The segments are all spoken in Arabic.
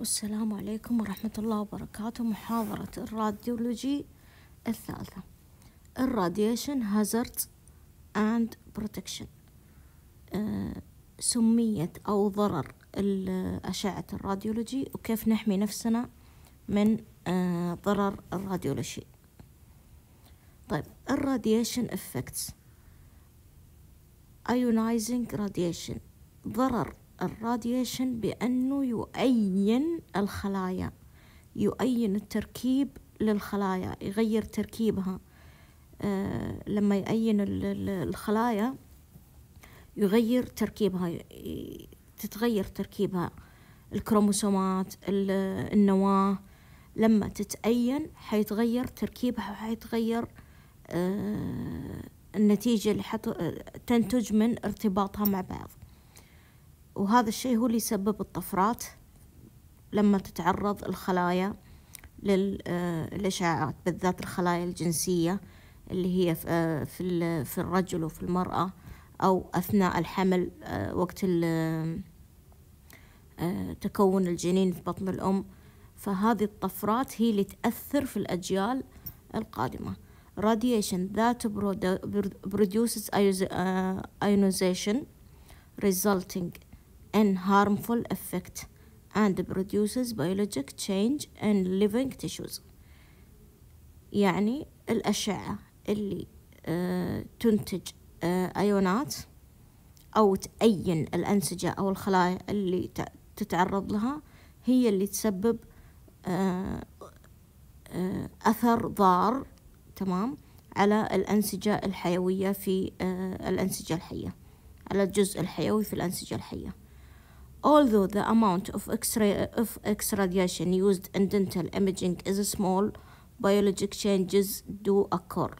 والسلام عليكم ورحمة الله وبركاته محاضرة الراديولوجي الثالثة الراديشن هازارد اند بروتكشن سمية أو ضرر أشعة الراديولوجي وكيف نحمي نفسنا من آه ضرر الراديولوجي طيب الراديشن افكتس ionizing radiation ضرر الراديشن بأنه يؤين الخلايا يؤين التركيب للخلايا يغير تركيبها آه، لما يؤين الخلايا يغير تركيبها تتغير تركيبها الكروموسومات النواة لما تتأين حيتغير تركيبها وحيتغير آه، النتيجة اللي حت... آه، تنتج من ارتباطها مع بعض وهذا الشيء هو اللي يسبب الطفرات لما تتعرض الخلايا للإشعاعات آه، بالذات الخلايا الجنسية اللي هي آه، في في الرجل وفي المرأة أو أثناء الحمل آه، وقت تكون الجنين في بطن الأم فهذه الطفرات هي اللي تأثر في الأجيال القادمة radiation that produces ionization resulting in harmful effect and produces biologic change in living tissues يعني الأشعة اللي uh, تنتج آه أيونات أو تأين الأنسجة أو الخلايا اللي تتعرض لها هي اللي تسبب آه، آه، أثر ضار تمام على الأنسجة الحيوية في الأنسجة الحية على الجزء الحيوي في الأنسجة الحية Although the amount of X-ray of X radiation used in dental imaging is small, biologic changes do occur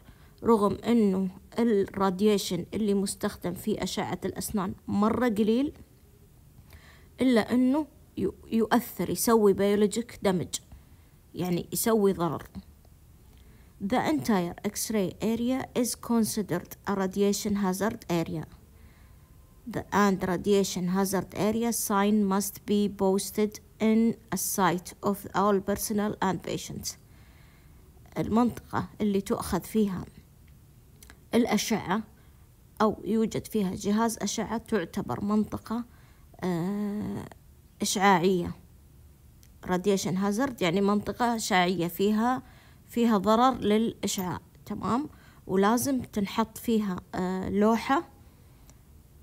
رغم انه الراديشن اللي مستخدم في أشعة الأسنان مرة قليل إلا انه يؤثر يسوي biologic دمج يعني يسوي ضرر The entire X-ray area is considered a radiation hazard area the and radiation hazard area sign must be posted in a site of all personnel and patients المنطقة اللي تؤخذ فيها الأشعة أو يوجد فيها جهاز أشعة تعتبر منطقة آه، إشعاعية radiation hazard يعني منطقة إشعاعية فيها فيها ضرر للإشعاع تمام ولازم تنحط فيها آه، لوحة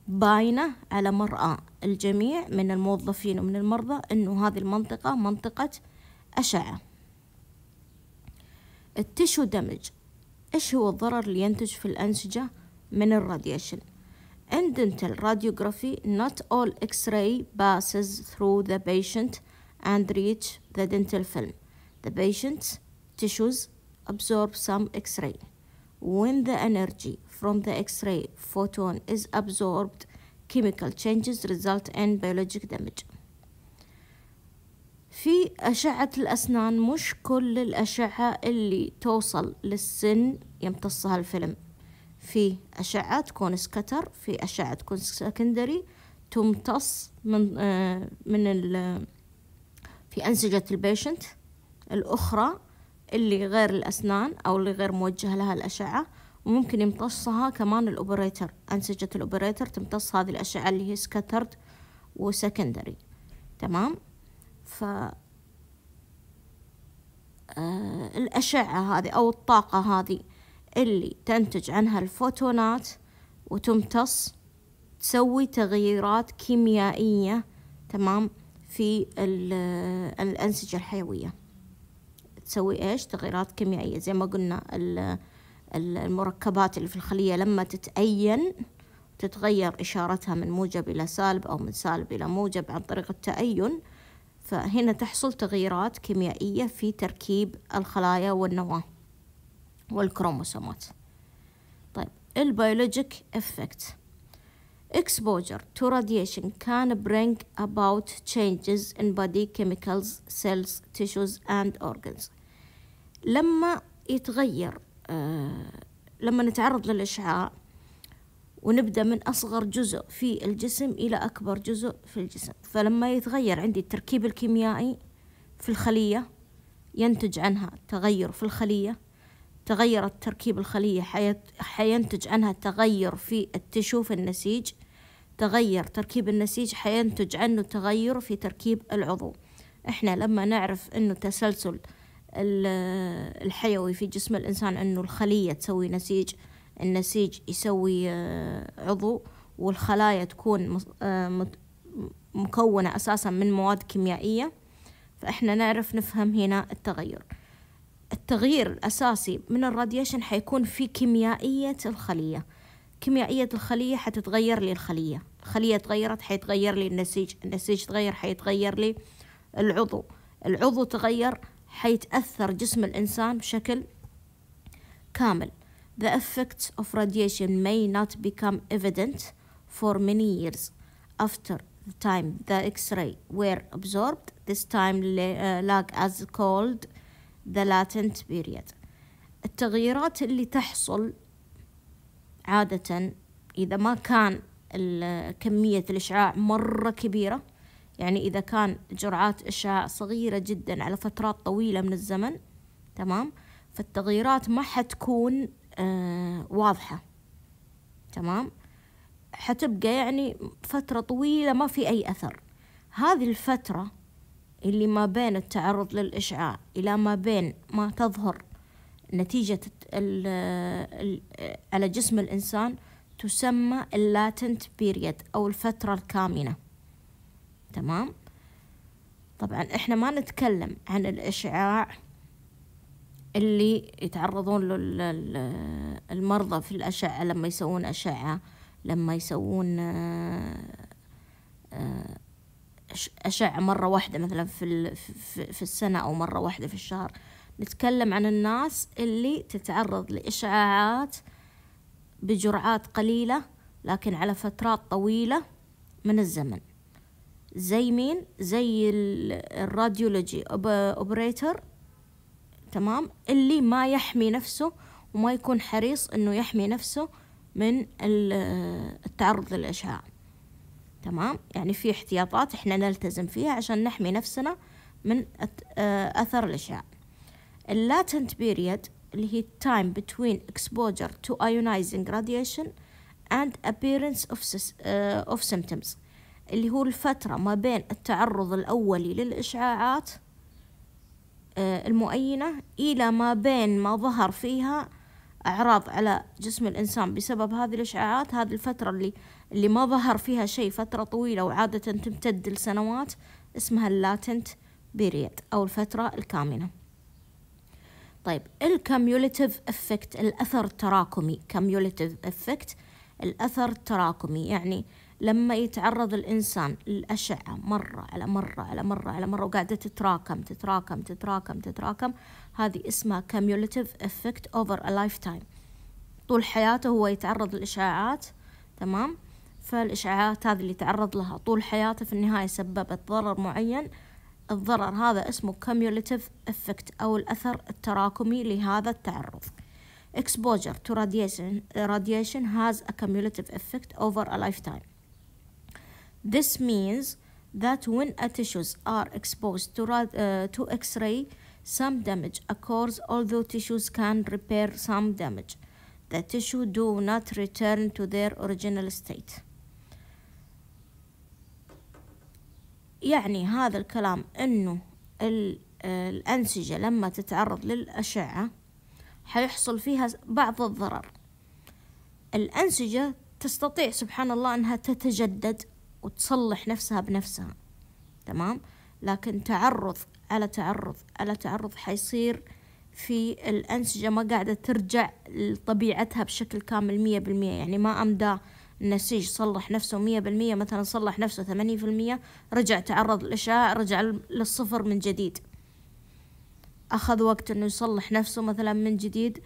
باينة على مرأة الجميع من الموظفين ومن المرضى أنه هذه المنطقة منطقة أشعة التشو دمج إيش هو الضرر اللي ينتج في الأنسجة من الراديشن In dental radiography, not all X-ray passes through the patient and reach the dental film. The patient's tissues absorb some X-ray. When the energy from the X-ray photon is absorbed, chemical changes result in biologic damage. في أشعة الأسنان مش كل الأشعة اللي توصل للسن يمتصها الفيلم في أشعة تكون سكتر في أشعة تكون سكندري تمتص من آه من في أنسجة البيشنت الأخرى اللي غير الأسنان أو اللي غير موجهة لها الأشعة وممكن يمتصها كمان الأوبريتر أنسجة الأوبريتر تمتص هذه الأشعة اللي هي سكترد وسكندري تمام ف آه، الأشعة هذه أو الطاقة هذه اللي تنتج عنها الفوتونات وتمتص تسوي تغييرات كيميائية تمام في آه، الأنسجة الحيوية تسوي إيش تغييرات كيميائية زي ما قلنا المركبات اللي في الخلية لما تتأين تتغير إشارتها من موجب إلى سالب أو من سالب إلى موجب عن طريق التأين فهنا تحصل تغييرات كيميائية في تركيب الخلايا والنواة والكروموسومات طيب البيولوجيك افكت exposure to radiation can bring about changes in body chemicals cells tissues and organs لما يتغير آه، لما نتعرض للإشعاع ونبدأ من أصغر جزء في الجسم إلى أكبر جزء في الجسم فلما يتغير عندي التركيب الكيميائي في الخلية ينتج عنها تغير في الخلية تغير التركيب الخلية حينتج عنها تغير في التشوف النسيج تغير تركيب النسيج حينتج عنه تغير في تركيب العضو احنا لما نعرف انه تسلسل الحيوي في جسم الإنسان أنه الخلية تسوي نسيج النسيج يسوي آه، عضو والخلايا تكون آه، مكونة أساسا من مواد كيميائية فإحنا نعرف نفهم هنا التغير التغيير الأساسي من الراديشن حيكون في كيميائية الخلية كيميائية الخلية حتتغير لي الخلية الخلية تغيرت حيتغير لي النسيج النسيج تغير حيتغير لي العضو العضو تغير حيتأثر جسم الإنسان بشكل كامل The effects of radiation may not become evident for many years after the time the X-ray were absorbed this time lag as called the latent period التغييرات اللي تحصل عادة إذا ما كان كمية الإشعاع مرة كبيرة يعني إذا كان جرعات إشعاع صغيرة جدا على فترات طويلة من الزمن تمام فالتغييرات ما حتكون آه واضحة تمام حتبقى يعني فترة طويلة ما في أي أثر هذه الفترة اللي ما بين التعرض للإشعاع إلى ما بين ما تظهر نتيجة ال ال على جسم الإنسان تسمى اللاتنت بيريد أو الفترة الكامنة تمام طبعا احنا ما نتكلم عن الاشعاع اللي يتعرضون له المرضى في الأشعة لما يسوون أشعة لما يسوون آه، آه، أشعة مرة واحدة مثلا في في السنة أو مرة واحدة في الشهر نتكلم عن الناس اللي تتعرض لإشعاعات بجرعات قليلة لكن على فترات طويلة من الزمن زي مين زي الراديولوجي اوبريتر تمام اللي ما يحمي نفسه وما يكون حريص انه يحمي نفسه من التعرض للاشعاع تمام يعني في احتياطات احنا نلتزم فيها عشان نحمي نفسنا من آه، اثر الاشعاع اللاتنت بيريد اللي هي التايم بتوين اكسبوجر تو ايونايزنج راديشن اند appearance اوف اوف سيمتومز اللي هو الفترة ما بين التعرض الأولي للإشعاعات آه، المؤينة إلى ما بين ما ظهر فيها أعراض على جسم الإنسان بسبب هذه الإشعاعات هذه الفترة اللي اللي ما ظهر فيها شيء فترة طويلة وعادة تمتد لسنوات اسمها اللاتنت بيريد أو الفترة الكامنة طيب الكاميوليتيف افكت الأثر التراكمي كاميوليتيف افكت الأثر التراكمي يعني آه لما يتعرض الإنسان للأشعة مرة على مرة على مرة على مرة وقاعدة تتراكم تتراكم تتراكم تتراكم هذه اسمها cumulative effect over a lifetime طول حياته هو يتعرض للإشعاعات تمام فالإشعاعات هذه اللي تعرض لها طول حياته في النهاية سببت ضرر معين الضرر هذا اسمه cumulative effect أو الأثر التراكمي لهذا التعرض exposure to radiation, radiation has a cumulative effect over a lifetime This means that when a tissues are exposed to, uh, to X-ray, some damage occurs although tissues can repair some damage. The tissue do not return to their original state. يعني هذا الكلام انه الانسجة لما تتعرض للاشعة حيحصل فيها بعض الضرر الانسجة تستطيع سبحان الله انها تتجدد وتصلح نفسها بنفسها تمام لكن تعرض على تعرض على تعرض حيصير في الأنسجة ما قاعدة ترجع لطبيعتها بشكل كامل مية بالمية يعني ما أمداه النسيج صلح نفسه مية بالمية مثلا صلح نفسه ثمانية في المية رجع تعرض للإشعاع رجع للصفر من جديد أخذ وقت إنه يصلح نفسه مثلا من جديد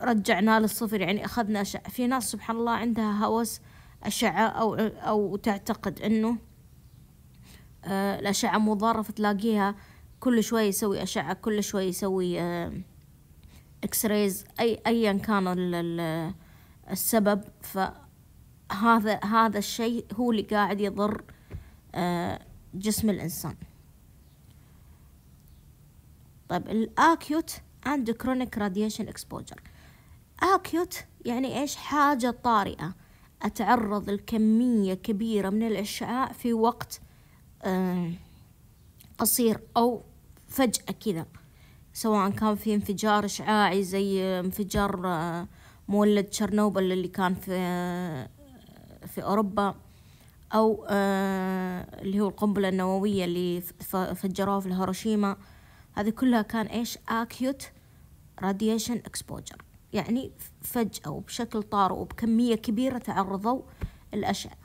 رجعناه للصفر يعني أخذنا أشعة في ناس سبحان الله عندها هوس أشعة أو أو تعتقد إنه آه، الأشعة مضارة فتلاقيها كل شوي يسوي أشعة كل شوي يسوي إكس آه، ريز أي أيا كان السبب فهذا هذا الشيء هو اللي قاعد يضر آه، جسم الإنسان طيب الأكيوت and chronic radiation exposure acute يعني ايش حاجة طارئة أتعرض لكمية كبيرة من الأشعاع في وقت آه، قصير أو فجأة كذا سواء كان في انفجار إشعاعي زي انفجار آه، مولد تشرنوبل اللي كان في آه، في أوروبا أو اللي هو القنبلة النووية اللي فجروها في هيروشيما هذه كلها كان إيش أكيوت راديشن إكسبوجر يعني فجأة وبشكل طارئ وبكمية كبيرة تعرضوا الأشعة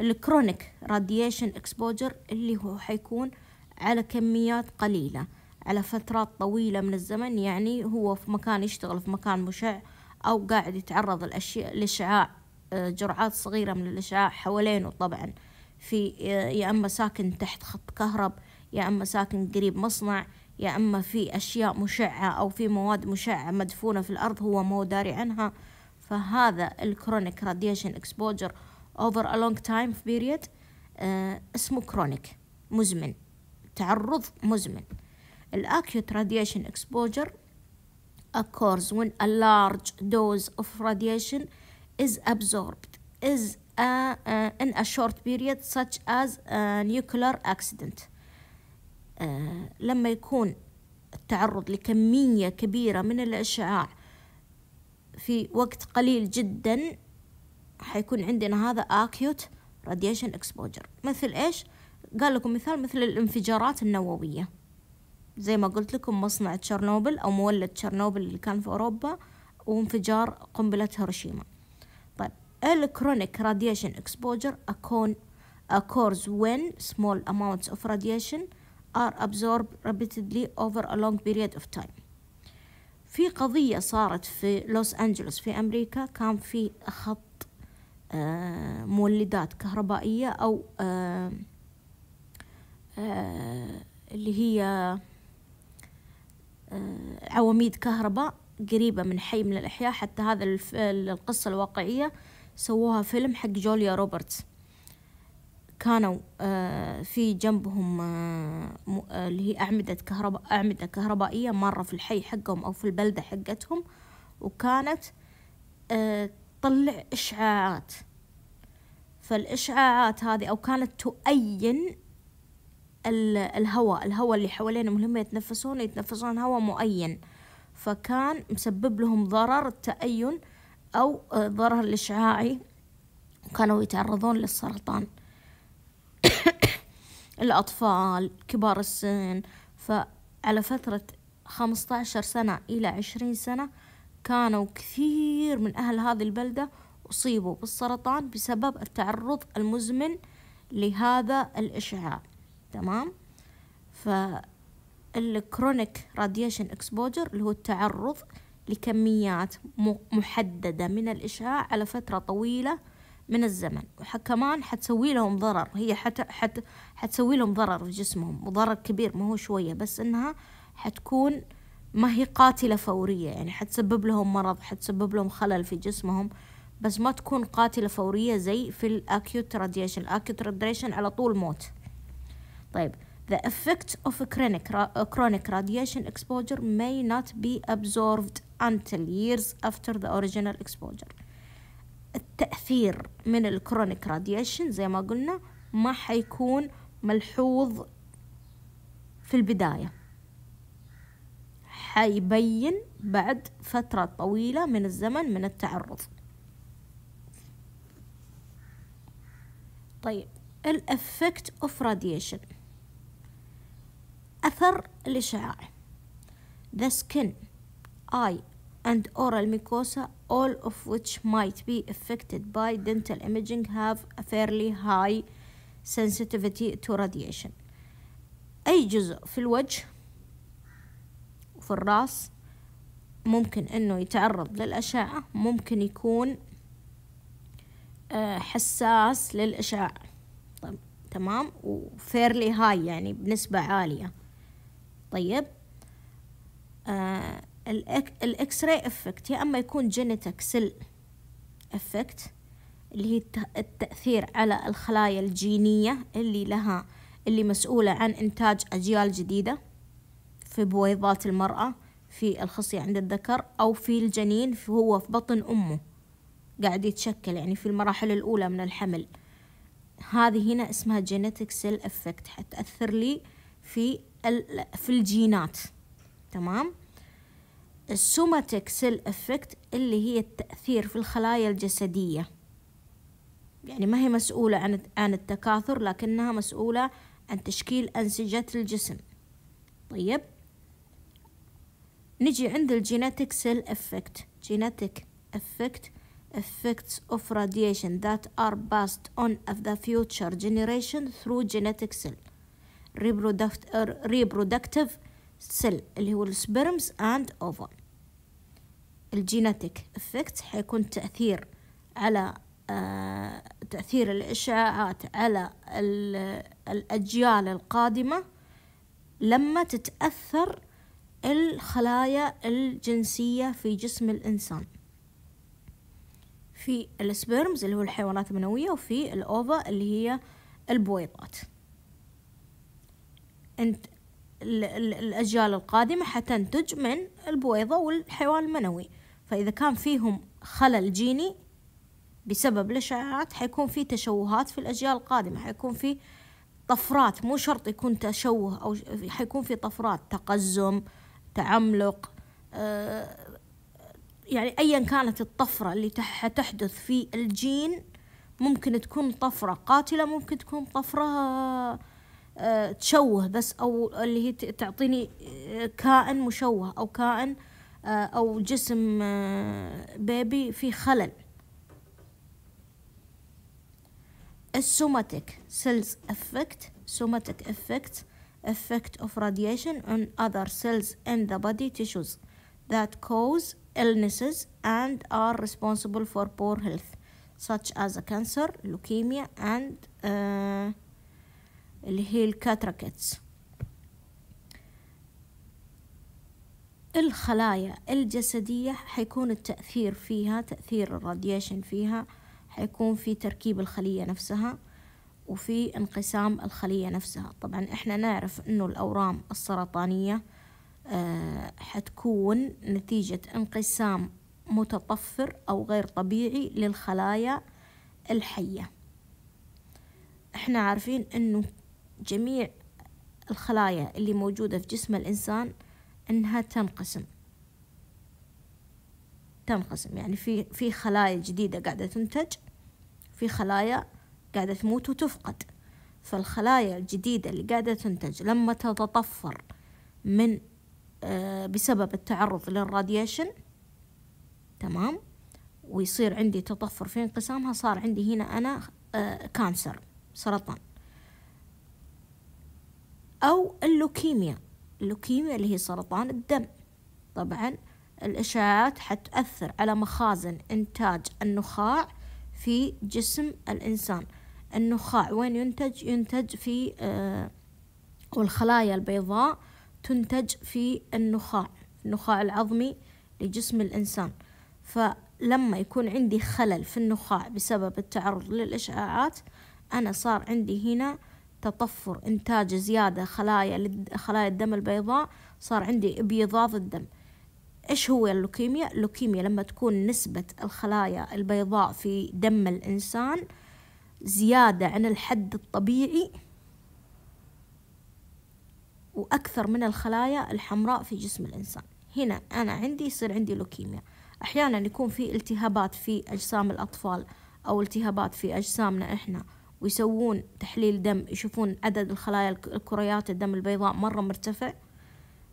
الكرونيك راديشن اكسبوجر اللي هو حيكون على كميات قليلة على فترات طويلة من الزمن يعني هو في مكان يشتغل في مكان مشع أو قاعد يتعرض الأشياء لإشعاع آه، جرعات صغيرة من الإشعاع حوالينه طبعا في آه، يا أما ساكن تحت خط كهرب يا أما ساكن قريب مصنع يا اما في اشياء مشعه او في مواد مشعه مدفونه في الارض هو مو داري عنها فهذا الكرونيك راديشن اكسبوجر اوفر ا لونج تايم بيريد اسمه كرونيك مزمن تعرض مزمن الاكيوت راديشن اكسبوجر occurs when a large dose of radiation is absorbed is a, uh, uh, in a short period such as a nuclear accident آه، لما يكون التعرض لكمية كبيرة من الأشعاع في وقت قليل جدا حيكون عندنا هذا أكيوت راديشن اكسبوجر مثل إيش؟ قال لكم مثال مثل الانفجارات النووية زي ما قلت لكم مصنع تشيرنوبل أو مولد تشيرنوبل اللي كان في أوروبا وانفجار قنبلة هيروشيما طيب الكرونيك راديشن اكسبوجر أكون أكورز وين small amounts of radiation are absorbed repeatedly over a long period of time في قضية صارت في لوس أنجلوس في أمريكا كان في خط آه، مولدات كهربائية أو آه، آه، اللي هي عواميد كهرباء قريبة من حي من الأحياء حتى هذا القصة الواقعية سووها فيلم حق جوليا روبرتس كانوا آه، في جنبهم آه، آه، اللي هي أعمدة كهرباء أعمدة كهربائية مرة في الحي حقهم أو في البلدة حقتهم وكانت تطلع إشعاعات فالإشعاعات هذه أو كانت تؤين الهواء الهواء اللي حوالينا مهم يتنفسون يتنفسون هواء مؤين فكان مسبب لهم ضرر التأين أو ضرر الإشعاعي وكانوا يتعرضون للسرطان الأطفال كبار السن فعلى فترة خمسة عشر سنة إلى عشرين سنة كانوا كثير من أهل هذه البلدة أصيبوا بالسرطان بسبب التعرض المزمن لهذا الإشعاع تمام فالكرونيك راديشن اكسبوجر اللي هو التعرض لكميات محددة من الإشعاع على فترة طويلة من الزمن وكمان حتسوي لهم ضرر هي حت حت حتسوي لهم ضرر في جسمهم وضرر كبير ما هو شوية بس إنها حتكون ما هي قاتلة فورية يعني حتسبب لهم مرض حتسبب لهم خلل في جسمهم بس ما تكون قاتلة فورية زي في الأكيوت راديشن الأكيوت راديشن على طول موت طيب The effect of chronic, chronic radiation exposure may not be absorbed until years after the original exposure التأثير من الكرونيك راديشن زي ما قلنا ما حيكون ملحوظ في البداية حيبين بعد فترة طويلة من الزمن من التعرض طيب الافكت اوف راديشن اثر الاشعاع the skin eye and oral mucosa, all of which might be affected by dental imaging, have a fairly high sensitivity to radiation. أي جزء في الوجه وفي الراس ممكن إنه يتعرض للأشعة ممكن يكون آه، حساس للأشعة طيب تمام وفيرلي هاي يعني بنسبة عالية طيب آه الاكس راي افكت يا اما يكون جينيتك سيل افكت اللي هي التأثير على الخلايا الجينية اللي لها اللي مسؤولة عن إنتاج أجيال جديدة في بويضات المرأة في الخصية عند الذكر أو في الجنين هو في بطن أمه قاعد يتشكل يعني في المراحل الأولى من الحمل هذه هنا اسمها جينيتك سيل افكت حتأثر لي في في الجينات تمام السوماتيك سيل افكت اللي هي التأثير في الخلايا الجسدية يعني ما هي مسؤولة عن عن التكاثر لكنها مسؤولة عن تشكيل أنسجة الجسم طيب نجي عند الجيناتيك سيل افكت جيناتيك افكت effects of radiation that are passed on of the future generation through genetic cell reproductive cell اللي هو السبرمز and ovum الجيناتيك افكت حيكون تأثير على آه، تأثير الإشعاعات على الأجيال القادمة لما تتأثر الخلايا الجنسية في جسم الإنسان في السبيرمز اللي هو الحيوانات المنوية وفي الأوفا اللي هي البويضات انت الأجيال القادمة حتنتج من البويضة والحيوان المنوي فإذا كان فيهم خلل جيني بسبب الإشعاعات حيكون في تشوهات في الأجيال القادمة حيكون في طفرات مو شرط يكون تشوه أو حيكون في طفرات تقزم تعملق آه، يعني أيا كانت الطفرة اللي حتحدث في الجين ممكن تكون طفرة قاتلة ممكن تكون طفرة آه، تشوه بس أو اللي هي تعطيني آه، كائن مشوه أو كائن أو جسم بيبي في خلل السوماتيك cells effect somatic effect effect of radiation on other cells in the body tissues that cause illnesses and are responsible for poor health such as a cancer leukemia and uh, اللي هي الكاتراكتس الخلايا الجسدية حيكون التأثير فيها تأثير الراديشن فيها حيكون في تركيب الخلية نفسها وفي انقسام الخلية نفسها طبعا احنا نعرف انه الاورام السرطانية آه، حتكون نتيجة انقسام متطفر او غير طبيعي للخلايا الحية احنا عارفين انه جميع الخلايا اللي موجودة في جسم الانسان انها تنقسم تنقسم يعني في في خلايا جديدة قاعدة تنتج في خلايا قاعدة تموت وتفقد فالخلايا الجديدة اللي قاعدة تنتج لما تتطفر من آه، بسبب التعرض للراديشن تمام ويصير عندي تطفر في انقسامها صار عندي هنا أنا آه، كانسر سرطان أو اللوكيميا اللوكيميا اللي هي سرطان الدم طبعا الإشعاعات حتأثر على مخازن إنتاج النخاع في جسم الإنسان النخاع وين ينتج ينتج في آه والخلايا البيضاء تنتج في النخاع النخاع العظمي لجسم الإنسان فلما يكون عندي خلل في النخاع بسبب التعرض للإشعاعات أنا صار عندي هنا تطفر إنتاج زيادة خلايا خلايا الدم البيضاء صار عندي ابيضاض الدم إيش هو اللوكيميا؟ اللوكيميا لما تكون نسبة الخلايا البيضاء في دم الإنسان زيادة عن الحد الطبيعي وأكثر من الخلايا الحمراء في جسم الإنسان هنا أنا عندي يصير عندي لوكيميا أحيانا يكون في التهابات في أجسام الأطفال أو التهابات في أجسامنا إحنا ويسوون تحليل دم يشوفون عدد الخلايا الكريات الدم البيضاء مرة مرتفع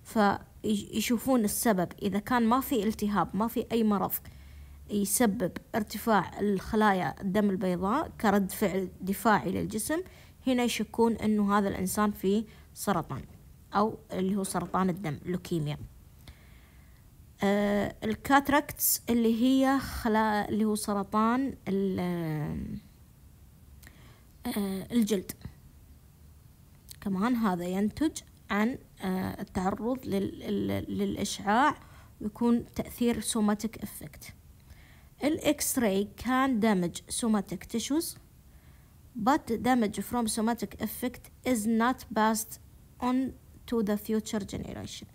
فيشوفون السبب إذا كان ما في التهاب ما في أي مرض يسبب ارتفاع الخلايا الدم البيضاء كرد فعل دفاعي للجسم هنا يشكون أنه هذا الإنسان فيه سرطان أو اللي هو سرطان الدم لوكيميا آه الكاتراكتس اللي هي خلايا اللي هو سرطان آه، الجلد كمان هذا ينتج عن آه، التعرض للإشعاع ويكون تأثير سوماتيك إفكت الإكس راي كان دامج سوماتيك تيشوز but damage from somatic effect is not passed on to the future generation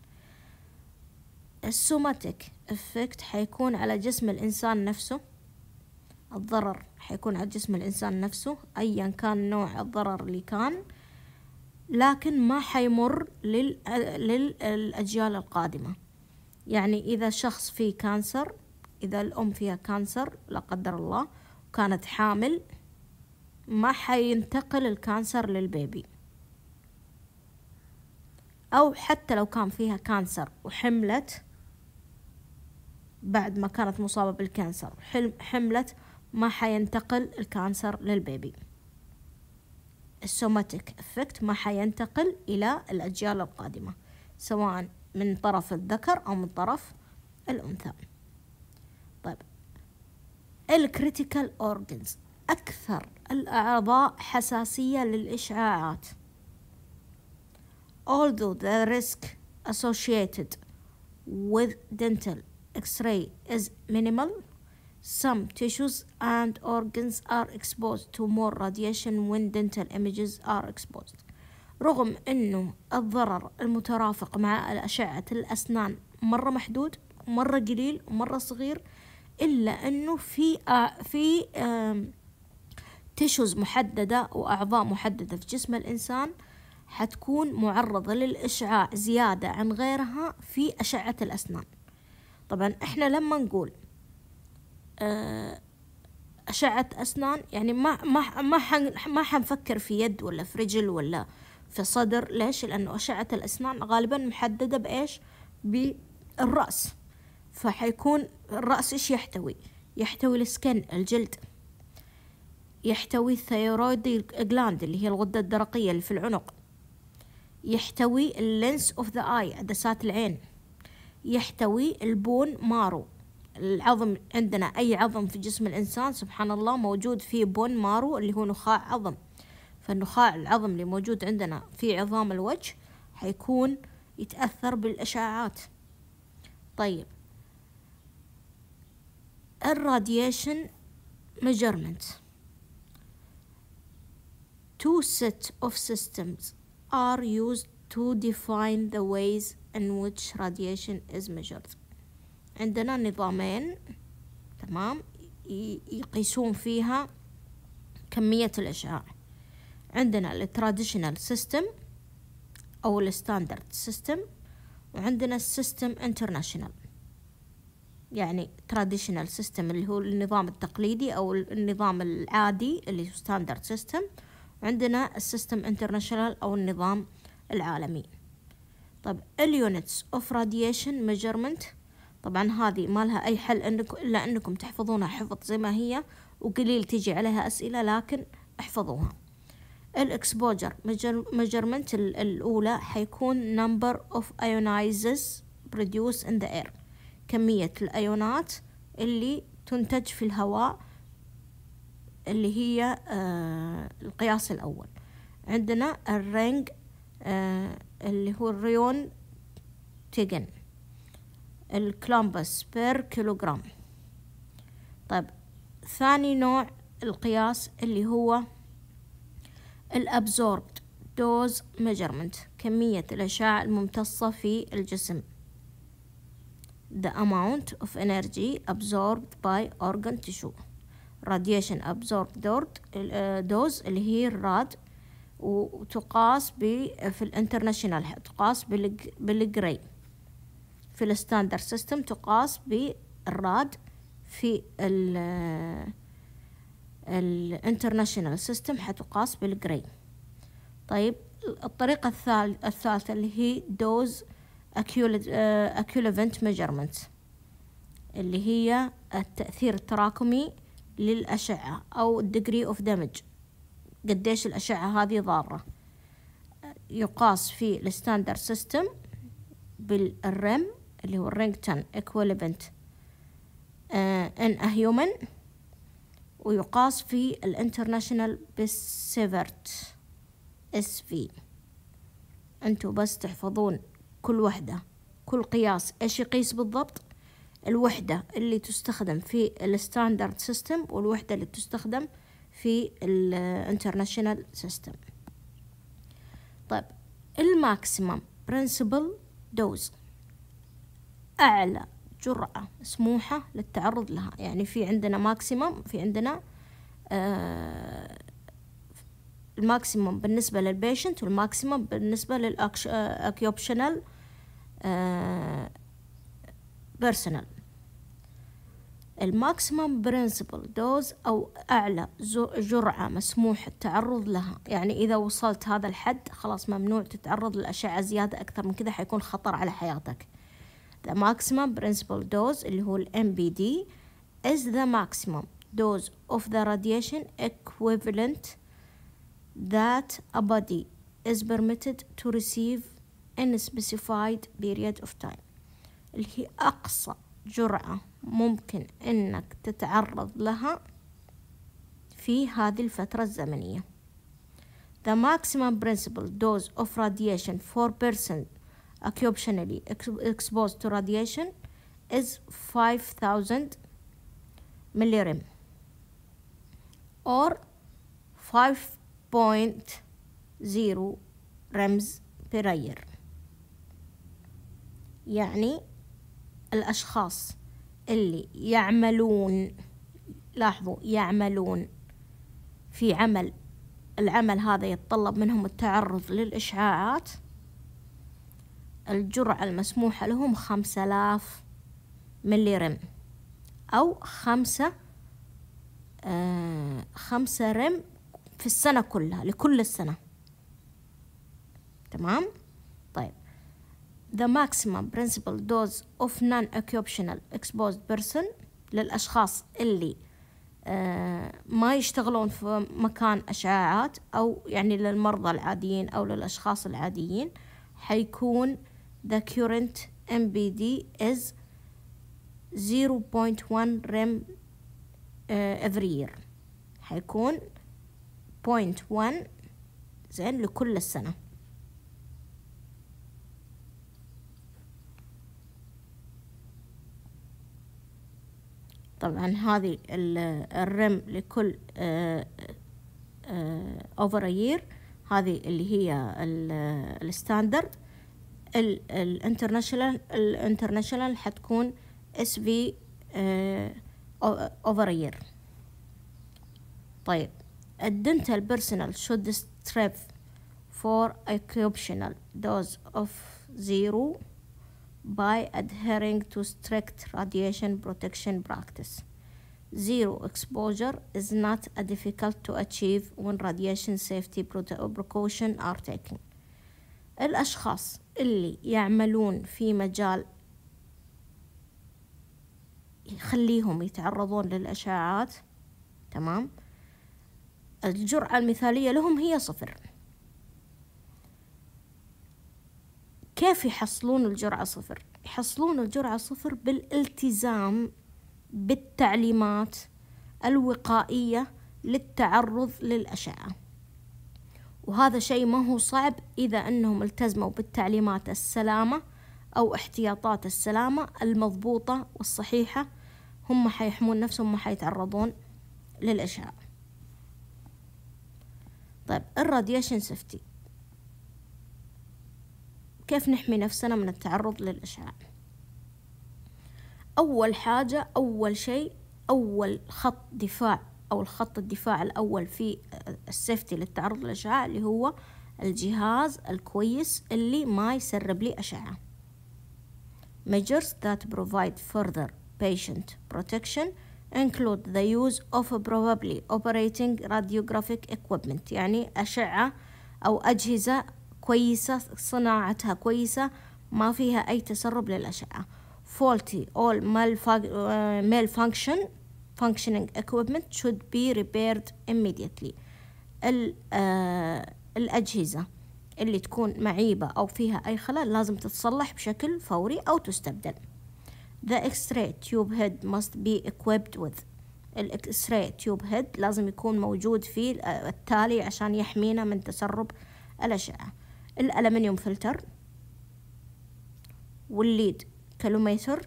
السوماتيك effect حيكون على جسم الإنسان نفسه الضرر حيكون على جسم الإنسان نفسه أيا كان نوع الضرر اللي كان لكن ما حيمر للأجيال القادمة يعني إذا شخص فيه كانسر إذا الأم فيها كانسر لا قدر الله وكانت حامل ما حينتقل الكانسر للبيبي أو حتى لو كان فيها كانسر وحملت بعد ما كانت مصابة بالكانسر حملت ما حينتقل الكانسر للبيبي السوماتيك افكت ما حينتقل إلى الأجيال القادمة سواء من طرف الذكر أو من طرف الأنثى طيب الكريتيكال أورجنز أكثر الأعضاء حساسية للإشعاعات although the risk associated with dental x-ray is minimal Some tissues and organs are exposed to more radiation when dental images are exposed. رغم أنه الضرر المترافق مع أشعة الأسنان مرة محدود مرة قليل مرة صغير إلا أنه في آه في آه تشوز محددة وأعضاء محددة في جسم الإنسان حتكون معرضة للإشعاع زيادة عن غيرها في أشعة الأسنان طبعا إحنا لما نقول آه، أشعة أسنان يعني ما ما ما حن ما حنفكر في يد ولا في رجل ولا في صدر ليش؟ لأنه أشعة الأسنان غالبا محددة بإيش؟ بالرأس فحيكون الرأس إيش يحتوي؟ يحتوي السكن الجلد يحتوي الثيرويد جلاند اللي هي الغدة الدرقية اللي في العنق يحتوي اللينس اوف ذا اي عدسات العين يحتوي البون مارو العظم عندنا أي عظم في جسم الإنسان سبحان الله موجود في بون مارو اللي هو نخاع عظم فالنخاع العظم اللي موجود عندنا في عظام الوجه حيكون يتأثر بالإشعاعات طيب الراديشن ميجرمنت two sets of systems are used to define the ways in which radiation is measured عندنا نظامين تمام يقيسون فيها كمية الإشعاع عندنا التراديشنال سيستم أو الستاندرد سيستم وعندنا السيستم انترناشنال يعني تراديشنال سيستم اللي هو النظام التقليدي أو النظام العادي اللي هو ستاندرد سيستم وعندنا السيستم انترناشنال أو النظام العالمي طب اليونتس اوف راديشن ميجرمنت طبعا هذه ما لها أي حل إنكم إلا إنكم تحفظونها حفظ زي ما هي وقليل تجي عليها أسئلة لكن احفظوها الإكسبوجر ميجرمنت الأولى حيكون نمبر اوف ايونايزز produced ان ذا اير كمية الأيونات اللي تنتج في الهواء اللي هي آه القياس الأول عندنا الرينج آه اللي هو الريون تيجن الكلومبس بير كيلوغرام طيب ثاني نوع القياس اللي هو الأبزوربد دوز ميجرمنت كمية الأشعة الممتصة في الجسم the amount of energy absorbed by organ tissue radiation absorbed dose اللي هي الراد وتقاس في الانترناشنال تقاس بالجري في الستاندر سيستم تقاس بالراد في ال الانترناشنال سيستم حتقاس بالجري طيب الطريقة الثالثة اللي هي دوز اكيولفنت ميجرمنت اللي هي التأثير التراكمي للأشعة أو degree اوف damage قديش الأشعة هذه ضارة يقاس في الستاندر سيستم بالرم اللي هو الرينجتون إكوليبنت ان ا هيومن ويقاس في الانترناشنال بسيفرت اس في انتوا بس تحفظون كل وحدة كل قياس ايش يقيس بالضبط الوحدة اللي تستخدم في الستاندرد سيستم والوحدة اللي تستخدم في الانترناشنال سيستم طيب الماكسيمم برينسيبل دوز أعلى جرعة مسموحة للتعرض لها يعني في عندنا ماكسيمم في عندنا آه الماكسيمم بالنسبة للبيشنت والماكسيمم بالنسبة للأكيوبشنال بيرسونال الماكسيمم برنسبل دوز أو أعلى جرعة مسموح التعرض لها يعني إذا وصلت هذا الحد خلاص ممنوع تتعرض للأشعة زيادة أكثر من كذا حيكون خطر على حياتك The maximum principal dose اللي هو MBD is the maximum dose of the radiation equivalent that a body is permitted to receive in a specified period of time اللي هي أقصى جرعة ممكن إنك تتعرض لها في هذه الفترة الزمنية. The maximum principal dose of radiation for person occupationally exposed to radiation is 5000 millirem or 5.0 rems per year يعني الأشخاص اللي يعملون لاحظوا يعملون في عمل العمل هذا يتطلب منهم التعرض للإشعاعات الجرعة المسموحة لهم خمسة آلاف ملي رم أو خمسة آه، خمسة رم في السنة كلها لكل السنة تمام طيب the maximum principal dose of non-occupational exposed person للأشخاص اللي آه، ما يشتغلون في مكان أشعاعات أو يعني للمرضى العاديين أو للأشخاص العاديين حيكون The current MPD is 0.1 rem uh, every year حيكون 0.1 زين لكل السنة طبعا هذه الرم لكل اوفر uh, يير uh, هذه اللي هي الستاندرد الانترناشونال الانترناشونال حتكون اس في اوفر يير طيب الدنتال بيرسونال should strive for occupational dose of zero by adhering to strict radiation protection practice. Zero exposure is not difficult to achieve when radiation safety precautions are taken. الأشخاص اللي يعملون في مجال يخليهم يتعرضون للأشعاعات تمام الجرعة المثالية لهم هي صفر كيف يحصلون الجرعة صفر يحصلون الجرعة صفر بالالتزام بالتعليمات الوقائية للتعرض للأشعة وهذا شيء ما هو صعب إذا أنهم التزموا بالتعليمات السلامة أو احتياطات السلامة المضبوطة والصحيحة هم حيحمون نفسهم ما حيتعرضون للإشعاع طيب الراديشن سيفتي كيف نحمي نفسنا من التعرض للإشعاع أول حاجة أول شيء أول خط دفاع أو الخط الدفاع الأول في السيفتي للتعرض للأشعة اللي هو الجهاز الكويس اللي ما يسرب لي أشعة measures that provide further patient protection include the use of probably operating radiographic equipment يعني أشعة أو أجهزة كويسة صناعتها كويسة ما فيها أي تسرب للأشعة faulty or آه، malfunction functioning equipment should be repaired immediately آه، الأجهزة اللي تكون معيبة أو فيها أي خلل لازم تتصلح بشكل فوري أو تستبدل The X-ray tube head must be equipped with X-ray tube head لازم يكون موجود فيه التالي عشان يحمينا من تسرب الأشعة الألمنيوم فلتر والليد كالوميتر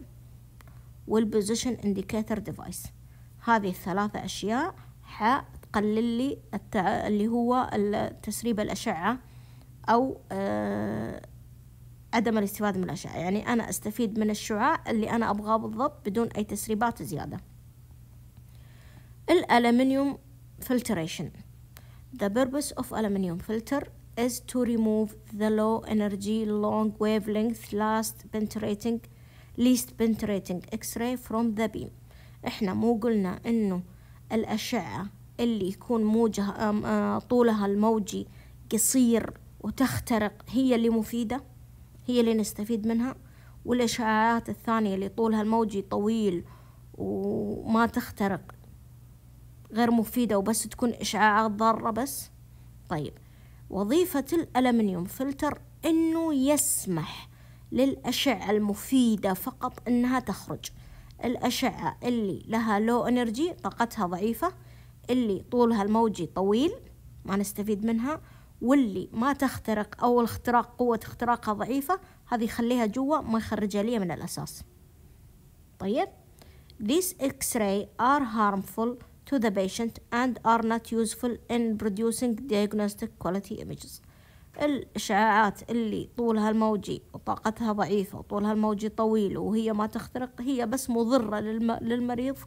والبوزيشن انديكيتر ديفايس هذه الثلاثة أشياء حتقلل لي التع... اللي هو تسريب الأشعة أو آه عدم الاستفادة من الأشعة يعني أنا أستفيد من الشعاع اللي أنا أبغاه بالضبط بدون أي تسريبات زيادة الألمنيوم filtration The purpose of aluminium filter is to remove the low energy long wavelength last penetrating least penetrating X-ray from the beam احنا مو قلنا انه الأشعة اللي يكون موجها آه، طولها الموجي قصير وتخترق هي اللي مفيدة هي اللي نستفيد منها والإشعاعات الثانية اللي طولها الموجي طويل وما تخترق غير مفيدة وبس تكون إشعاعات ضارة بس طيب وظيفة الألمنيوم فلتر إنه يسمح للأشعة المفيدة فقط إنها تخرج الأشعة اللي لها لو انرجي طاقتها ضعيفة اللي طولها الموجي طويل ما نستفيد منها واللي ما تخترق أو الاختراق قوة اختراقها ضعيفة هذه خليها جوا ما يخرجها لي من الأساس طيب These X-ray are harmful to the patient and are not useful in producing diagnostic quality images الإشعاعات اللي طولها الموجي وطاقتها ضعيفة وطولها الموجي طويل وهي ما تخترق هي بس مضرة للم... للمريض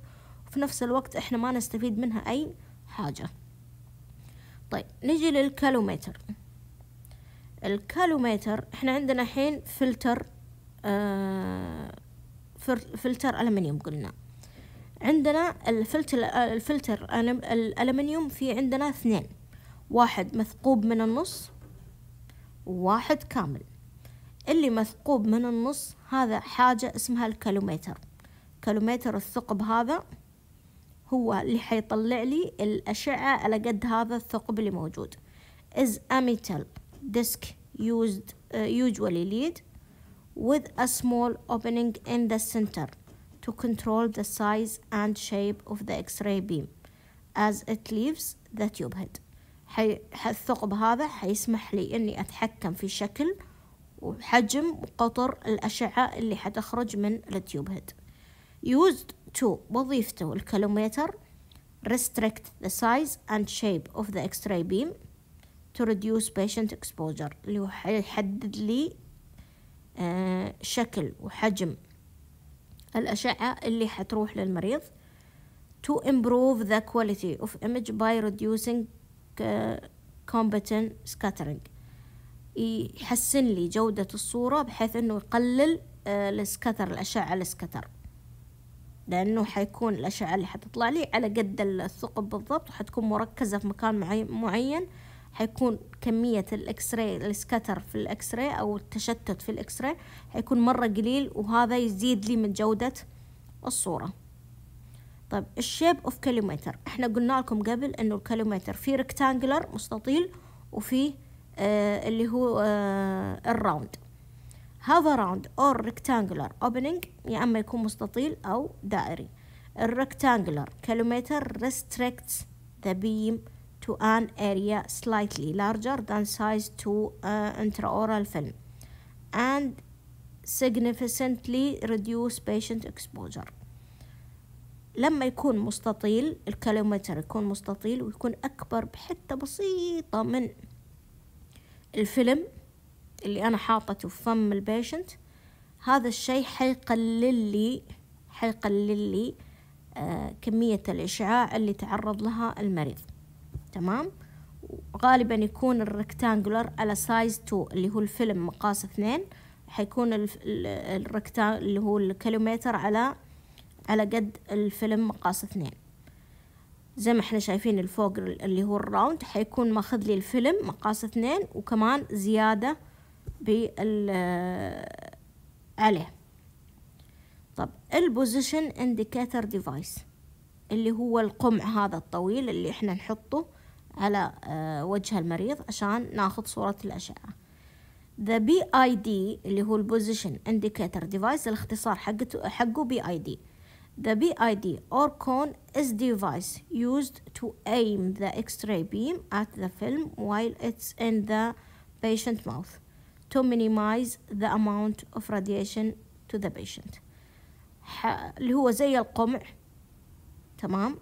وفي نفس الوقت إحنا ما نستفيد منها أي حاجة طيب نجي للكالوميتر الكالوميتر إحنا عندنا حين فلتر آه فلتر ألمنيوم قلنا عندنا الفلتر الفلتر الألمنيوم في عندنا اثنين واحد مثقوب من النص وواحد كامل اللي مثقوب من النص هذا حاجة اسمها الكالوميتر كالوميتر الثقب هذا هو اللي حيطلع لي الأشعة على قد هذا الثقب اللي موجود is a metal disk used uh, usually lead with a small opening in the center to control the size and shape of the X-ray beam as it leaves the tube head حي... الثقب هذا حيسمح لي اني اتحكم في شكل وحجم وقطر الاشعة اللي حتخرج من التيوب هيد used to وظيفته الكالوميتر restrict the size and shape of the x-ray beam to reduce patient exposure اللي هو حيحدد لي آه، شكل وحجم الأشعة اللي حتروح للمريض to improve the quality of image by reducing كومبتن سكاترينج uh, يحسن لي جودة الصورة بحيث انه يقلل uh, السكتر الأشعة السكتر لأنه حيكون الأشعة اللي حتطلع لي على قد الثقب بالضبط وحتكون مركزة في مكان معين حيكون كمية الإكس راي السكتر في الإكس راي أو التشتت في الإكس راي حيكون مرة قليل وهذا يزيد لي من جودة الصورة طيب الشيب اوف كيلومتر احنا قلنا لكم قبل انه الكيلومتر في ريكتانجلر مستطيل وفي آه اللي هو آه الراوند have around or rectangular opening يا اما يكون مستطيل او دائري الركتانجلر كيلومتر restricts the beam to an area slightly larger than size to uh, intraoral film and significantly reduce patient exposure لما يكون مستطيل الكيلومتر يكون مستطيل ويكون أكبر بحتة بسيطة من الفيلم اللي أنا حاطته في فم البيشنت هذا الشيء حيقلل لي حيقلل لي آه كمية الإشعاع اللي تعرض لها المريض تمام غالبا يكون الركتانجلر على سايز 2 اللي هو الفيلم مقاس 2 حيكون الركتانجل اللي هو الكيلومتر على على قد الفيلم مقاس اثنين زي ما احنا شايفين الفوق اللي هو الراوند حيكون ماخذ لي الفيلم مقاس اثنين وكمان زيادة بال آه، عليه طب البوزيشن انديكيتر ديفايس اللي هو القمع هذا الطويل اللي احنا نحطه على آه، وجه المريض عشان ناخذ صورة الأشعة ذا بي اي دي اللي هو البوزيشن انديكيتر ديفايس الاختصار حقته حقه بي اي دي The BID or cone is device used to aim the X-ray beam at the film while it's in the patient mouth to minimize the amount of radiation to the patient اللي هو زي القمع تمام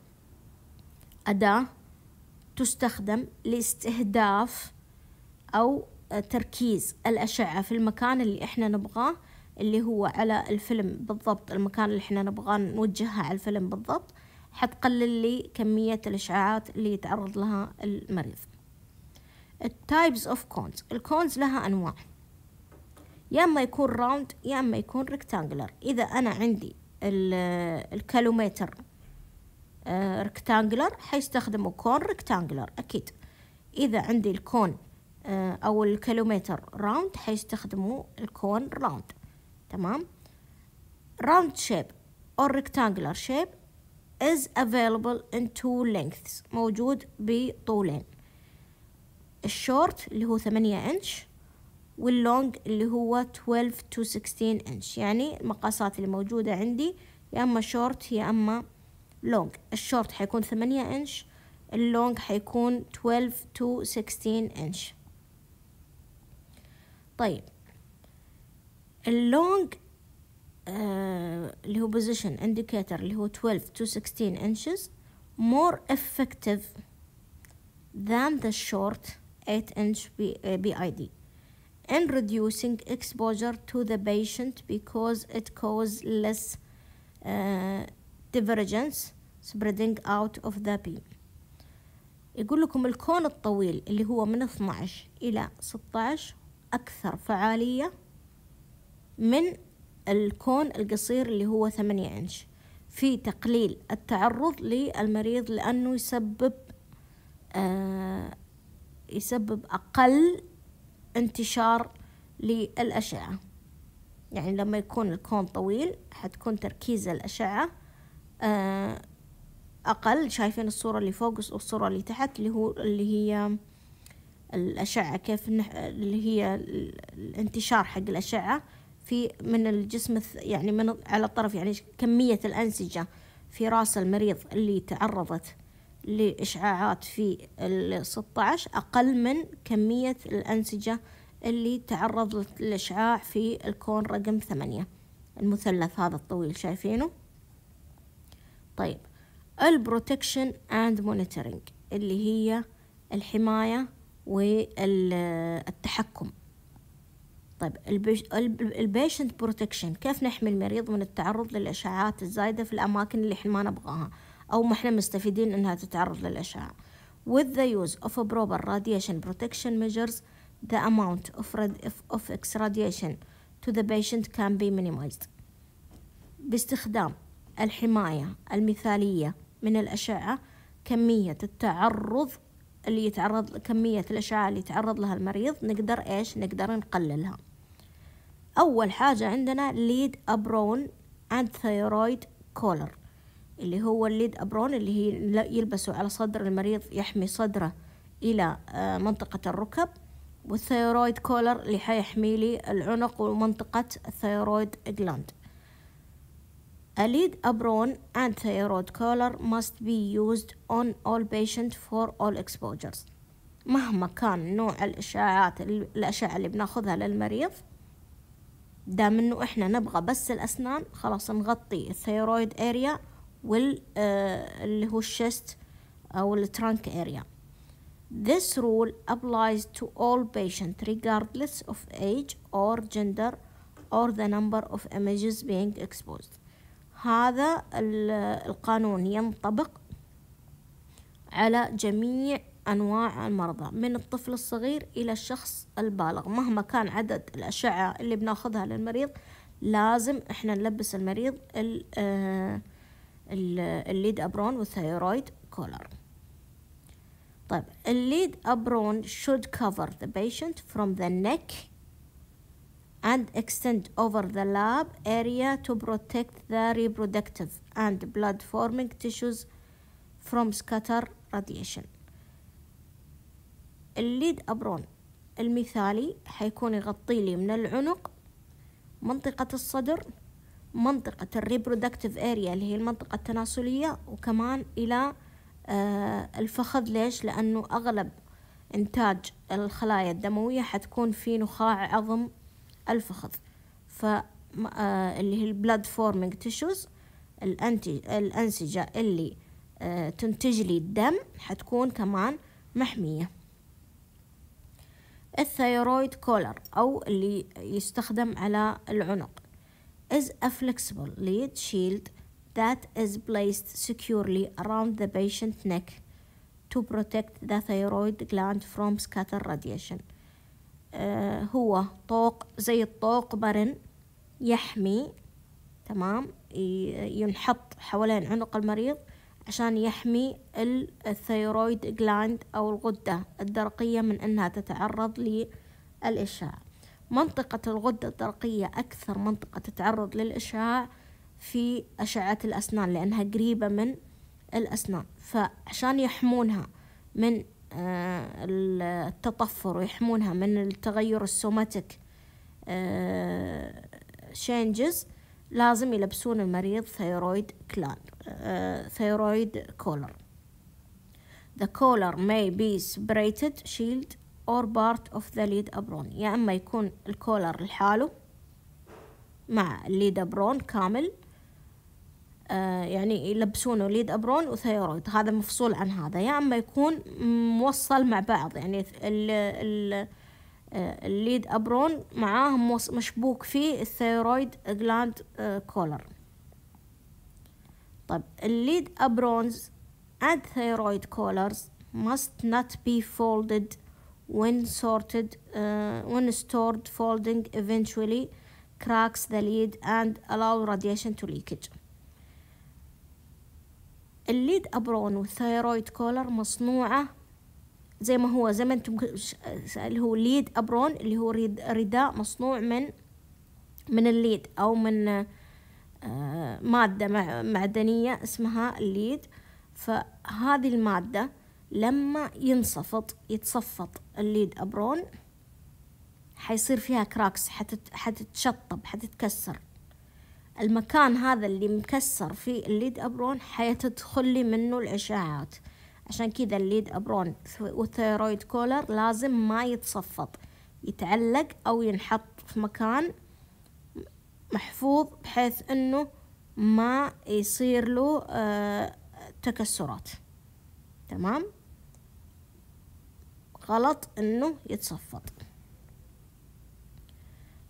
أداة تستخدم لاستهداف أو تركيز الأشعة في المكان اللي إحنا نبغاه اللي هو على الفيلم بالضبط المكان اللي احنا نبغى نوجهها على الفيلم بالضبط حتقلل لي كمية الإشعاعات اللي يتعرض لها المريض التايبز اوف كونز الكونز لها أنواع يا اما يكون راوند يا اما يكون ريكتانجلر اذا انا عندي الكالوميتر ريكتانجلر حيستخدموا كون ريكتانجلر اكيد اذا عندي الكون آه، او الكالوميتر راوند حيستخدموا الكون راوند تمام round shape or rectangular shape is available in two lengths موجود بطولين الشورت اللي هو 8 انش واللونج اللي هو 12 to 16 انش يعني المقاسات اللي موجودة عندي يا اما شورت يا اما لونج الشورت حيكون 8 انش اللونج حيكون 12 to 16 انش طيب اللونج uh, اللي هو position indicator اللي هو 12 to 16 inches more effective than the short 8 inch BID uh, in reducing exposure to the patient because it causes less uh, divergence spreading out of the beam يقول لكم الكون الطويل اللي هو من 12 إلى 16 أكثر فعالية من الكون القصير اللي هو ثمانية إنش في تقليل التعرض للمريض لأنه يسبب آه يسبب أقل انتشار للأشعة يعني لما يكون الكون طويل حتكون تركيز الأشعة آه أقل شايفين الصورة اللي فوق والصورة اللي تحت اللي هو اللي هي الأشعة كيف اللي هي الانتشار حق الأشعة في من الجسم يعني من على الطرف يعني كمية الأنسجة في رأس المريض اللي تعرضت لإشعاعات في ال 16 أقل من كمية الأنسجة اللي تعرضت للإشعاع في الكون رقم ثمانية المثلث هذا الطويل شايفينه طيب البروتكشن اند مونيتورنج اللي هي الحماية والتحكم طيب البيشنت بروتكشن كيف نحمي المريض من التعرض للأشعاعات الزايدة في الأماكن اللي إحنا ما نبغاها أو ما إحنا مستفيدين إنها تتعرض للأشعة with the use of proper radiation protection measures the amount of, rad of X radiation to the patient can be minimized باستخدام الحماية المثالية من الأشعة كمية التعرض اللي يتعرض كمية الأشعة اللي يتعرض لها المريض نقدر إيش نقدر نقللها أول حاجة عندنا ليد أبرون أند ثيرويد كولر اللي هو الليد أبرون اللي هي يلبسه على صدر المريض يحمي صدره إلى آه، منطقة الركب والثيرويد كولر اللي حيحمي لي العنق ومنطقة الثيرويد جلاند الليد lead أند and thyroid collar must be used on all patients for all exposures. مهما كان نوع الإشعاعات الأشعة اللي بناخذها للمريض دام انه احنا نبغى بس الاسنان خلاص نغطي الثيرويد اريا وال آه، اللي هو الشست او الترانك اريا This rule applies to all patients regardless of age or gender or the number of images being exposed. هذا القانون ينطبق على جميع أنواع المرضى من الطفل الصغير إلى الشخص البالغ مهما كان عدد الأشعة اللي بناخذها للمريض لازم إحنا نلبس المريض آه، الليد أبرون والثيرويد كولر طيب الليد أبرون should cover the patient from the neck and extend over the lab area to protect the reproductive and blood forming tissues from scatter radiation الليد أبرون المثالي حيكون يغطي لي من العنق منطقة الصدر منطقة الريبرودكتيف اريا اللي هي المنطقة التناسلية وكمان إلى آه، الفخذ ليش؟ لأنه أغلب إنتاج الخلايا الدموية حتكون في نخاع عظم الفخذ ف آه، اللي هي البلاد فورمينج تيشوز الأنسجة اللي آه، تنتج لي الدم حتكون كمان محمية الثيرويد كولر أو اللي يستخدم على العنق is a flexible lead shield that is placed securely around the patient neck to protect the thyroid gland from scatter radiation هو طوق زي الطوق برن يحمي تمام ينحط حوالين عنق المريض عشان يحمي الثيرويد جلاند أو الغدة الدرقية من أنها تتعرض للإشعاع منطقة الغدة الدرقية أكثر منطقة تتعرض للإشعاع في أشعة الأسنان لأنها قريبة من الأسنان فعشان يحمونها من آه، التطفر ويحمونها من التغير السوماتيك آه، changes لازم يلبسون المريض ثيرويد كلان ثيرويد كولر The collar may be separated shield or part of the lead apron يا إما يكون الكولر لحاله مع الليد أبرون كامل آه، يعني يلبسونه ليد أبرون وثيرويد هذا مفصول عن هذا يا أما يكون موصل مع بعض يعني ال ال الليد أبرون معاه مشبوك فيه الثيرويد جلاند كولر طب الليد أبرونز and thyroid collars must not be folded when sorted uh, when stored folding eventually cracks the lead and allow radiation to leakage الليد أبرون والثيرويد كولر مصنوعة زي ما هو زي ما انتم اللي هو ليد ابرون اللي هو رداء مصنوع من من الليد او من آه، مادة معدنية اسمها الليد فهذه المادة لما ينصفط يتصفط الليد ابرون حيصير فيها كراكس حتتشطب حتتكسر المكان هذا اللي مكسر فيه الليد ابرون حتدخل لي منه الاشعاعات عشان كذا الليد أبرون والثيرويد كولر لازم ما يتصفط يتعلق أو ينحط في مكان محفوظ بحيث أنه ما يصير له آه، تكسرات تمام غلط أنه يتصفط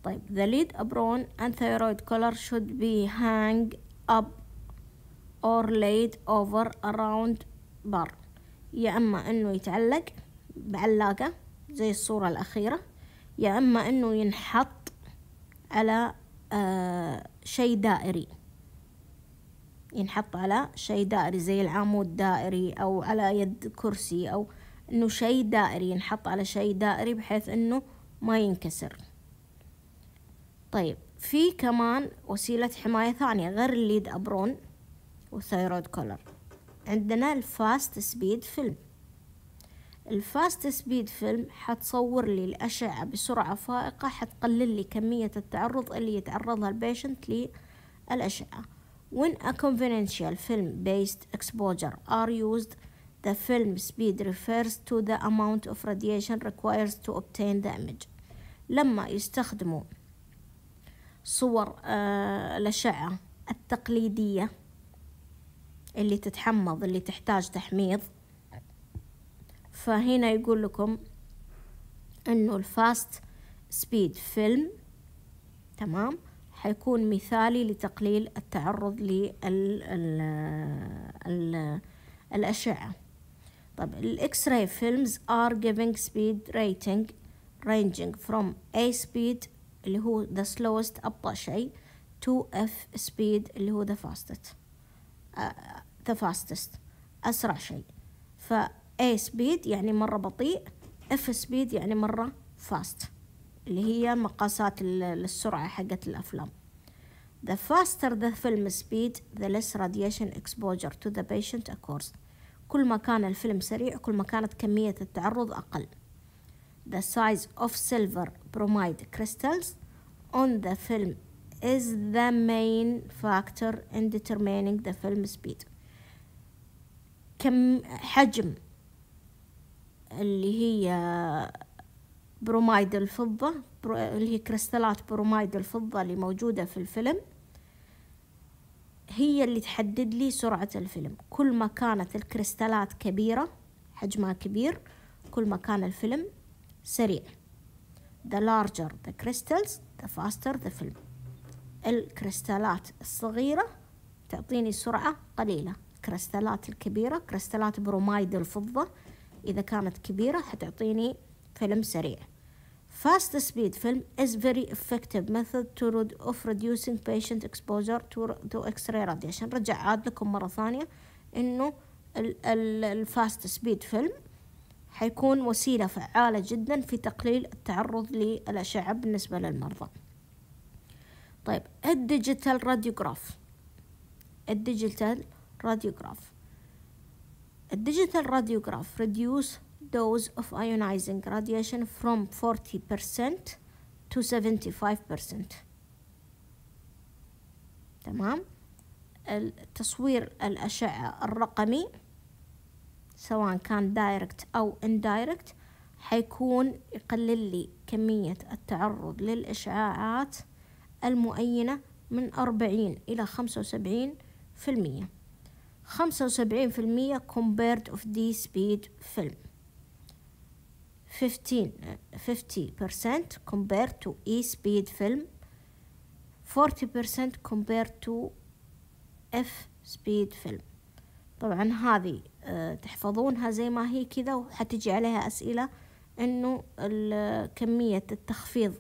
طيب the lead apron and thyroid collar should be hang up or laid over around bar يا اما انه يتعلق بعلاقة زي الصورة الاخيرة يا اما انه ينحط على آه شيء دائري ينحط على شيء دائري زي العمود دائري او على يد كرسي او انه شيء دائري ينحط على شيء دائري بحيث انه ما ينكسر طيب في كمان وسيلة حماية ثانية غير الليد أبرون والثيرويد كولر عندنا الفاست سبيد فيلم الفاست سبيد فيلم حتصور لي الأشعة بسرعة فائقة حتقلل لي كمية التعرض اللي يتعرضها البيشنت للأشعة When a conventional film-based exposure are used, the film speed refers to the amount of radiation required to obtain the image. لما يستخدموا صور آه، الأشعة التقليدية اللي تتحمض اللي تحتاج تحميض فهنا يقول لكم انه الفاست سبيد فيلم تمام حيكون مثالي لتقليل التعرض للأشعة طب الإكس راي فيلمز are giving speed rating ranging from A speed اللي هو the slowest أبطأ شيء to F speed اللي هو the fastest آه، the fastest أسرع شيء ف A speed يعني مرة بطيء F speed يعني مرة fast اللي هي مقاسات السرعة حقت الأفلام The faster the film speed the less radiation exposure to the patient occurs كل ما كان الفيلم سريع كل ما كانت كمية التعرض أقل The size of silver bromide crystals on the film is the main factor in determining the film speed كم حجم اللي هي برومايد الفضة اللي هي كريستالات برومايد الفضة اللي موجودة في الفيلم هي اللي تحدد لي سرعة الفيلم كل ما كانت الكريستالات كبيرة حجمها كبير كل ما كان الفيلم سريع the larger the crystals the faster the film الكريستالات الصغيرة تعطيني سرعة قليلة الكريستالات الكبيرة كريستالات برومايد الفضة إذا كانت كبيرة حتعطيني فيلم سريع Fast speed film is very effective method to rid of reducing patient exposure to, to X-ray radiation رجع عاد لكم مرة ثانية إنه الفاست سبيد فيلم حيكون وسيلة فعالة جدا في تقليل التعرض للأشعة بالنسبة للمرضى طيب الديجيتال راديوغراف الديجيتال راديوغراف الديجيتال راديوغراف ريديوس دوز اوف ايونايزنج راديشن فروم 40% تو 75% تمام التصوير الأشعة الرقمي سواء كان دايركت أو اندايركت حيكون يقلل لي كمية التعرض للإشعاعات المؤينة من أربعين إلى خمسة وسبعين في المية خمسة وسبعين في المية compared of the speed film fifteen fifty percent compared to e speed film forty percent compared to f speed film طبعا هذه آه، تحفظونها زي ما هي كذا وحتجي عليها أسئلة إنه كمية التخفيض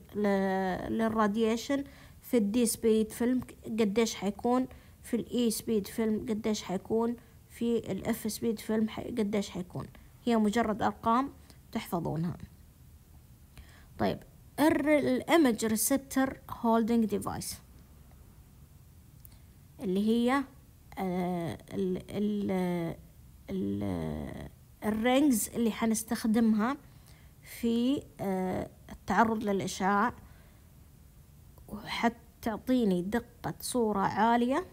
للراديشن في الدي سبيد فيلم قديش حيكون في الاي سبيد فيلم قديش حيكون في الاف سبيد فيلم قديش حيكون هي مجرد ارقام تحفظونها طيب الامج ريسبتر هولدنج ديفايس اللي هي آه، ال ال ال الرينجز اللي حنستخدمها في آه، التعرض للإشعاع وحتعطيني دقة صورة عالية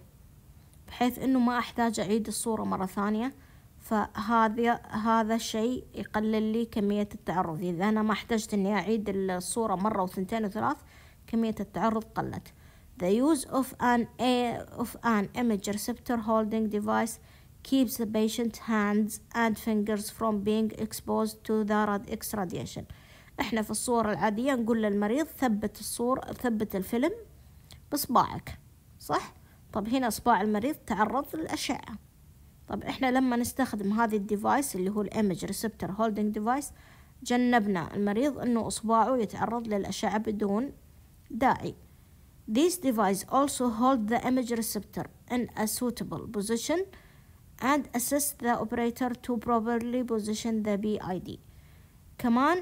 بحيث انه ما احتاج اعيد الصورة مرة ثانية فهذا هذا الشيء يقلل لي كمية التعرض إذا أنا ما احتجت إني أعيد الصورة مرة وثنتين وثلاث كمية التعرض قلت The use of an, a, of an image receptor holding device keeps the patient's hands and fingers from being exposed to the X radiation احنا في الصورة العادية نقول للمريض ثبت الصور ثبت الفيلم بصباعك صح؟ طب هنا صباع المريض تعرض للأشعة طب إحنا لما نستخدم هذه الديفايس اللي هو الإيمج ريسبتر هولدنج ديفايس جنبنا المريض أنه إصبعه يتعرض للأشعة بدون داعي This device also hold the image receptor in a suitable position and assist the operator to properly position the BID كمان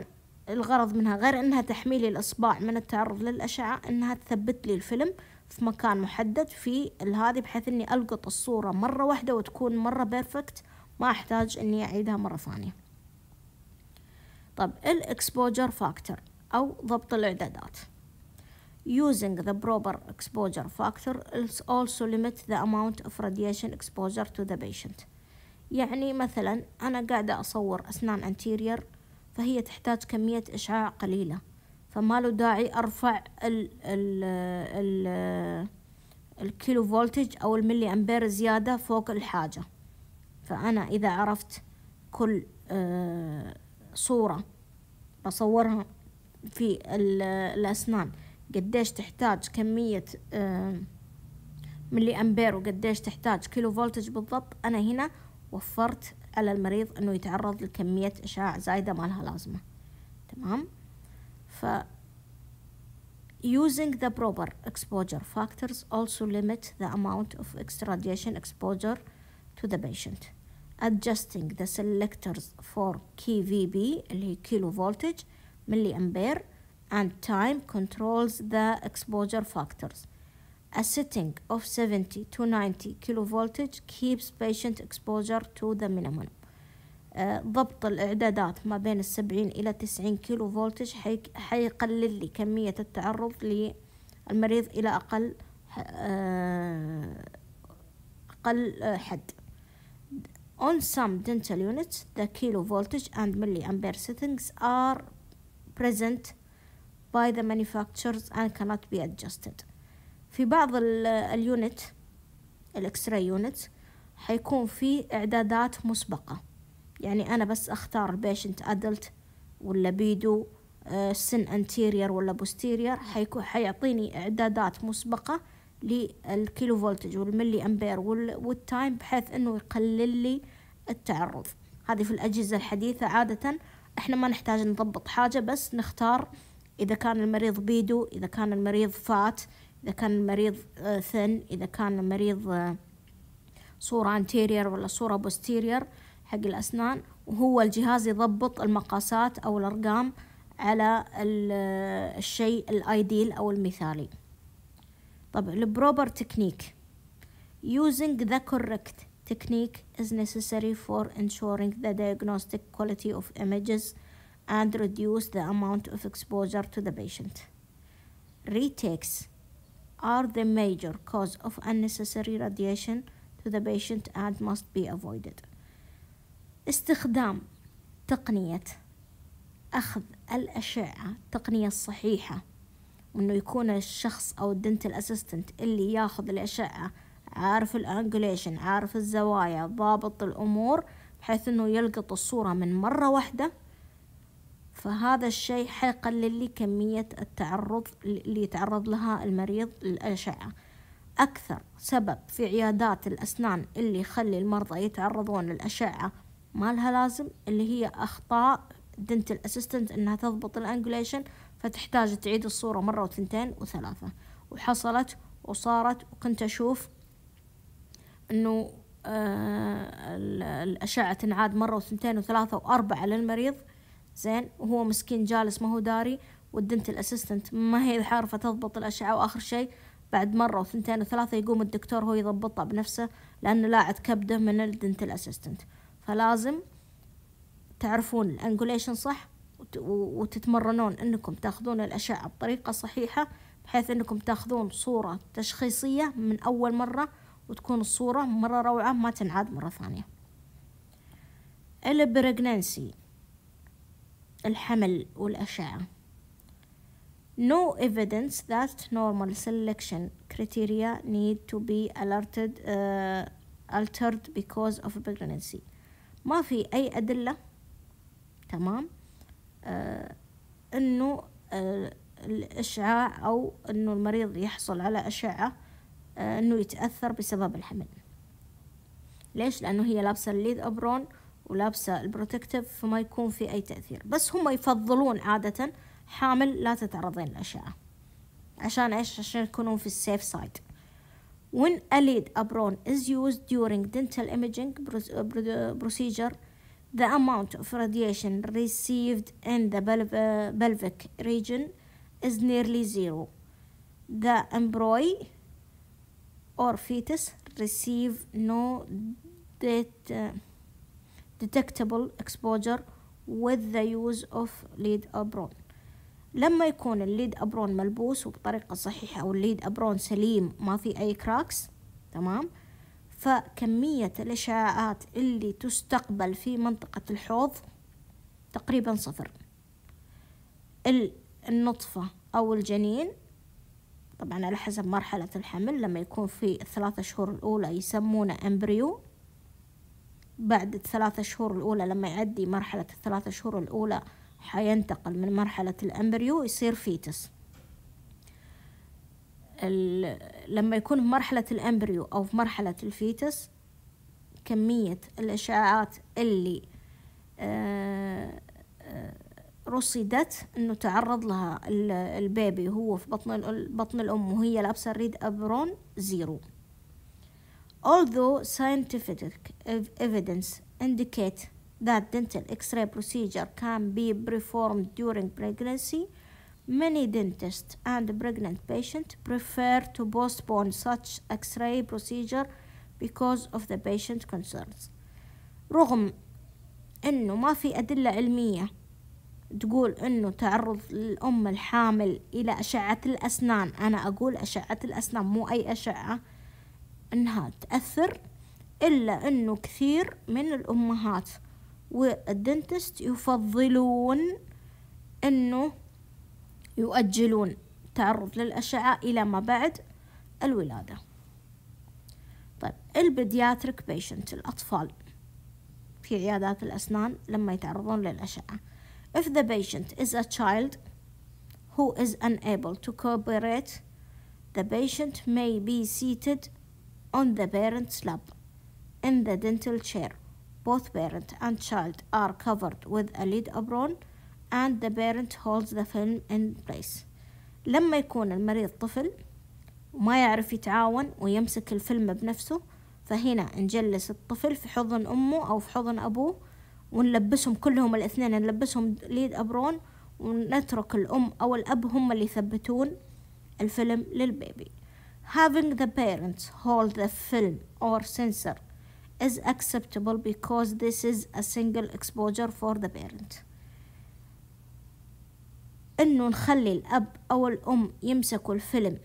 الغرض منها غير انها تحميلي الاصبع من التعرض للاشعه انها تثبت لي الفيلم في مكان محدد في هذه بحيث اني القط الصورة مرة واحدة وتكون مرة بيرفكت ما احتاج اني اعيدها مرة ثانية طب الاكسبوجر فاكتور او ضبط الاعدادات Using the proper exposure factor is also limit the amount of radiation exposure to the patient. يعني مثلا أنا قاعدة أصور أسنان anterior فهي تحتاج كمية إشعاع قليلة فما له داعي ارفع ال ال ال الكيلو فولتج او الملي امبير زيادة فوق الحاجة فانا اذا عرفت كل آه، صورة بصورها في الاسنان قديش تحتاج كمية آه، ملي امبير وقديش تحتاج كيلو فولتج بالضبط انا هنا وفرت على المريض انه يتعرض لكمية اشعاع زايدة ما لها لازمة تمام Uh, using the proper exposure factors also limit the amount of extra radiation exposure to the patient. Adjusting the selectors for KVB (kilovoltage), هي voltage and time controls the exposure factors. A setting of 70 to 90 kilovoltage keeps patient exposure to the minimum. آه، ضبط الإعدادات ما بين السبعين إلى تسعين كيلو فولتج حيقلل لي كمية التعرض للمريض إلى أقل آه، أقل حد On some dental units, the kilo voltage and milliampere settings are present by the manufacturers and cannot be adjusted. في بعض اليونت الاكس يونت حيكون في اعدادات مسبقه يعني أنا بس أختار البيشنت أدلت ولا بيدو آه، سن انتيرير ولا بوستيرير حيكون حيعطيني إعدادات مسبقة للكيلو فولتج والملي أمبير والتايم بحيث أنه يقلل لي التعرض هذه في الأجهزة الحديثة عادة احنا ما نحتاج نضبط حاجة بس نختار إذا كان المريض بيدو إذا كان المريض فات إذا كان المريض ثن آه، إذا كان المريض آه، صورة انتيرير ولا صورة بوستيرير حق الأسنان وهو الجهاز يضبط المقاسات أو الأرقام على الشيء الأيديل أو المثالي طب البروبر تكنيك using the correct technique is necessary for ensuring the diagnostic quality of images and reduce the amount of exposure to the patient. Retakes are the major cause of unnecessary radiation to the patient and must be avoided. استخدام تقنية أخذ الأشعة التقنية الصحيحة وإنه يكون الشخص أو الدنتال أسيستنت اللي ياخذ الأشعة عارف الأنجليشن عارف الزوايا ضابط الأمور بحيث إنه يلقط الصورة من مرة واحدة فهذا الشيء حيقلل لي كمية التعرض اللي يتعرض لها المريض للأشعة أكثر سبب في عيادات الأسنان اللي يخلي المرضى يتعرضون للأشعة مالها لازم اللي هي أخطاء دنت الاسيستنت إنها تضبط الأنجليشن فتحتاج تعيد الصورة مرة وثنتين وثلاثة وحصلت وصارت وكنت أشوف إنه آه، الأشعة تنعاد مرة وثنتين وثلاثة وأربعة للمريض زين وهو مسكين جالس ما هو داري والدنت الاسيستنت ما هي عارفة تضبط الأشعة وآخر شيء بعد مرة وثنتين وثلاثة يقوم الدكتور هو يضبطها بنفسه لأنه لاعت كبده من الدنتل أسيستنت فلازم تعرفون الانجوليشن صح وتتمرنون انكم تاخذون الاشعه بطريقه صحيحه بحيث انكم تاخذون صوره تشخيصيه من اول مره وتكون الصوره مره روعه ما تنعاد مره ثانيه البرغنانسي الحمل والاشعه No evidence that normal selection criteria need to be alerted, uh, altered because of pregnancy. ما في أي أدلة تمام آه أنه آه الإشعاع أو أنه المريض يحصل على أشعة آه أنه يتأثر بسبب الحمل ليش؟ لأنه هي لابسة الليد أبرون ولابسة البروتكتيف فما يكون في أي تأثير بس هم يفضلون عادة حامل لا تتعرضين للأشعة عشان إيش؟ عشان يكونون في السيف سايد When lead apron is used during dental imaging uh, uh, procedure, the amount of radiation received in the uh, pelvic region is nearly zero. The embryo or fetus receive no det detectable exposure with the use of lead abroad. لما يكون الليد أبرون ملبوس وبطريقة صحيحة أو الليد أبرون سليم ما في أي كراكس تمام فكمية الإشعاعات اللي تستقبل في منطقة الحوض تقريبا صفر النطفة أو الجنين طبعا على حسب مرحلة الحمل لما يكون في الثلاثة شهور الأولى يسمونه أمبريو بعد الثلاثة شهور الأولى لما يعدي مرحلة الثلاثة شهور الأولى حينتقل من مرحلة الأمبريو يصير فيتس لما يكون في مرحلة الأمبريو أو في مرحلة الفيتس كمية الإشعاعات اللي آه، آه، رصدت أنه تعرض لها البيبي وهو في بطن, بطن الأم وهي لابسة ريد أبرون زيرو Although scientific evidence indicate that dental x-ray procedure can be performed during pregnancy, many dentists and pregnant patients prefer to postpone such x-ray procedure because of the patient concerns. رغم انه ما في ادلة علمية تقول انه تعرض الام الحامل الى اشعة الاسنان انا اقول اشعة الاسنان مو اي اشعة انها تأثر الا انه كثير من الامهات والدنتست يفضلون أنه يؤجلون التعرض للأشعة إلى ما بعد الولادة طيب البدياتريك بيشنت الأطفال في عيادات الأسنان لما يتعرضون للأشعة if the patient is a child who is unable to cooperate the patient may be seated on the parent's lap in the dental chair both parent and child are covered with a lead apron and the parent holds the film in place لما يكون المريض طفل وما يعرف يتعاون ويمسك الفيلم بنفسه فهنا نجلس الطفل في حضن أمه أو في حضن أبوه ونلبسهم كلهم الاثنين نلبسهم ليد أبرون ونترك الأم أو الأب هم اللي يثبتون الفيلم للبيبي having the parents hold the film or sensor is acceptable because this is a single exposure for the parent انه نخلي الاب او الام يمسكوا الفيلم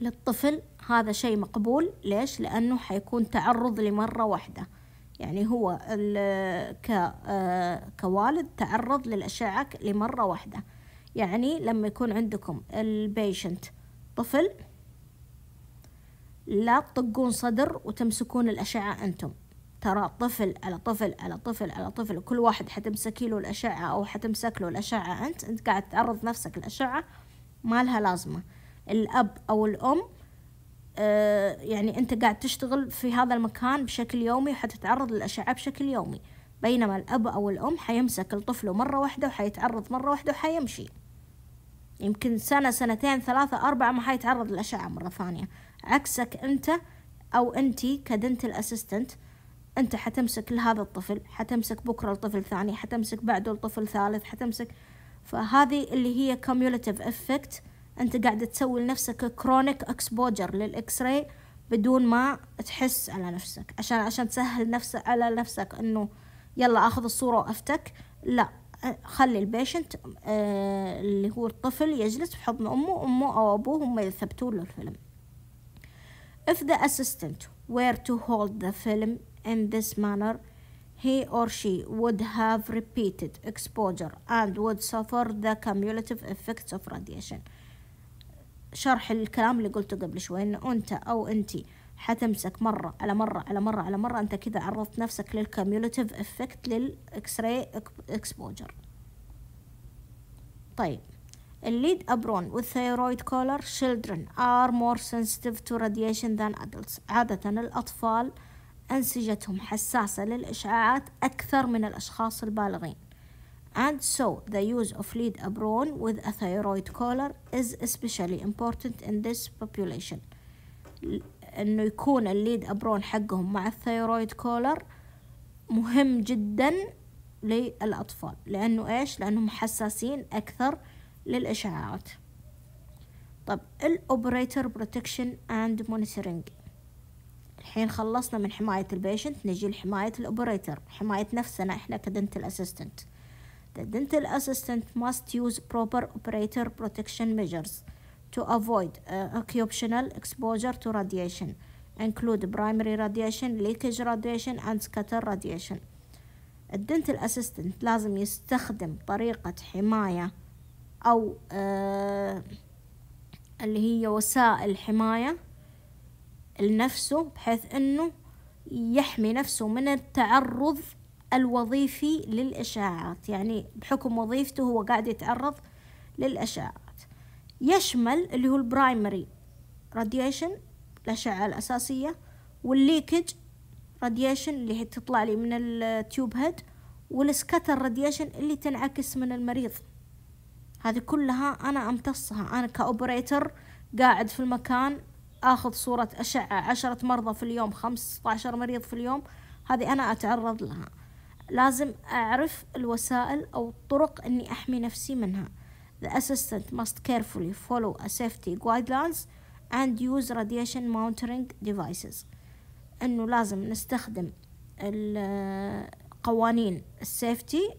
للطفل هذا شيء مقبول ليش لانه حيكون تعرض لمره واحده يعني هو آه، كوالد تعرض للأشعة لمرة واحدة يعني لما يكون عندكم البيشنت طفل لا تطقون صدر وتمسكون الأشعة أنتم ترى طفل على طفل على طفل على طفل كل واحد حتمسكي له الأشعة أو حتمسك له الأشعة أنت أنت قاعد تعرض نفسك الأشعة ما لها لازمة الأب أو الأم آه، يعني أنت قاعد تشتغل في هذا المكان بشكل يومي وحتتعرض للأشعة بشكل يومي بينما الأب أو الأم حيمسك لطفله مرة واحدة وحيتعرض مرة واحدة وحيمشي يمكن سنة سنتين ثلاثة أربعة ما حيتعرض للأشعة مرة ثانية عكسك أنت أو أنتي كدنتل أسيستنت أنت حتمسك لهذا الطفل حتمسك بكرة لطفل ثاني حتمسك بعده لطفل ثالث حتمسك فهذه اللي هي cumulative افكت أنت قاعدة تسوي لنفسك كرونيك اكسبوجر للإكس راي بدون ما تحس على نفسك عشان عشان تسهل نفسك على نفسك إنه يلا آخذ الصورة وأفتك لا خلي البيشنت آه، اللي هو الطفل يجلس في حضن أمه أمه أو أبوه هم يثبتون له الفيلم If the assistant were to hold the film in this manner, he or she would have repeated exposure and would suffer the cumulative effects of radiation شرح الكلام اللي قلته قبل شوي ان انت او انتي حتمسك مرة على مرة على مرة على مرة انت كذا عرضت نفسك للكميوليتيف افكت للاكس راي اكسبوجر طيب الليد أبرون والثيرويد كولر children are more sensitive to radiation than adults عادة الأطفال أنسجتهم حساسة للإشعاعات أكثر من الأشخاص البالغين and so the use of lead abron with a thyroid collar is especially important in this population انه يكون الليد ابرون حقهم مع الثيرويد كولر مهم جدا للاطفال لانه ايش لانهم حساسين اكثر للإشعاعات طب الأوبريتور بروتكشن أند مونيتورنج الحين خلصنا من حماية البيشنت نجي لحماية الأوبريتور حماية نفسنا إحنا كدنتال أسيستنت The dental assistant must use proper operator protection measures to avoid uh, occupational exposure to radiation include primary radiation, leakage radiation and scatter radiation. الدنتال assistant لازم يستخدم طريقة حماية أو آه، اللي هي وسائل حماية لنفسه بحيث أنه يحمي نفسه من التعرض الوظيفي للإشاعات يعني بحكم وظيفته هو قاعد يتعرض للإشاعات يشمل اللي هو البرايمري راديشن الأشعة الأساسية والليكج راديشن اللي هي تطلع لي من التيوب هيد والسكتر راديشن اللي تنعكس من المريض هذه كلها أنا أمتصها أنا كأوبريتر قاعد في المكان آخذ صورة أشعة عشرة مرضى في اليوم خمسة عشر مريض في اليوم هذه أنا أتعرض لها لازم أعرف الوسائل أو الطرق أني أحمي نفسي منها The assistant must carefully follow a safety guidelines and use radiation monitoring devices أنه لازم نستخدم القوانين السيفتي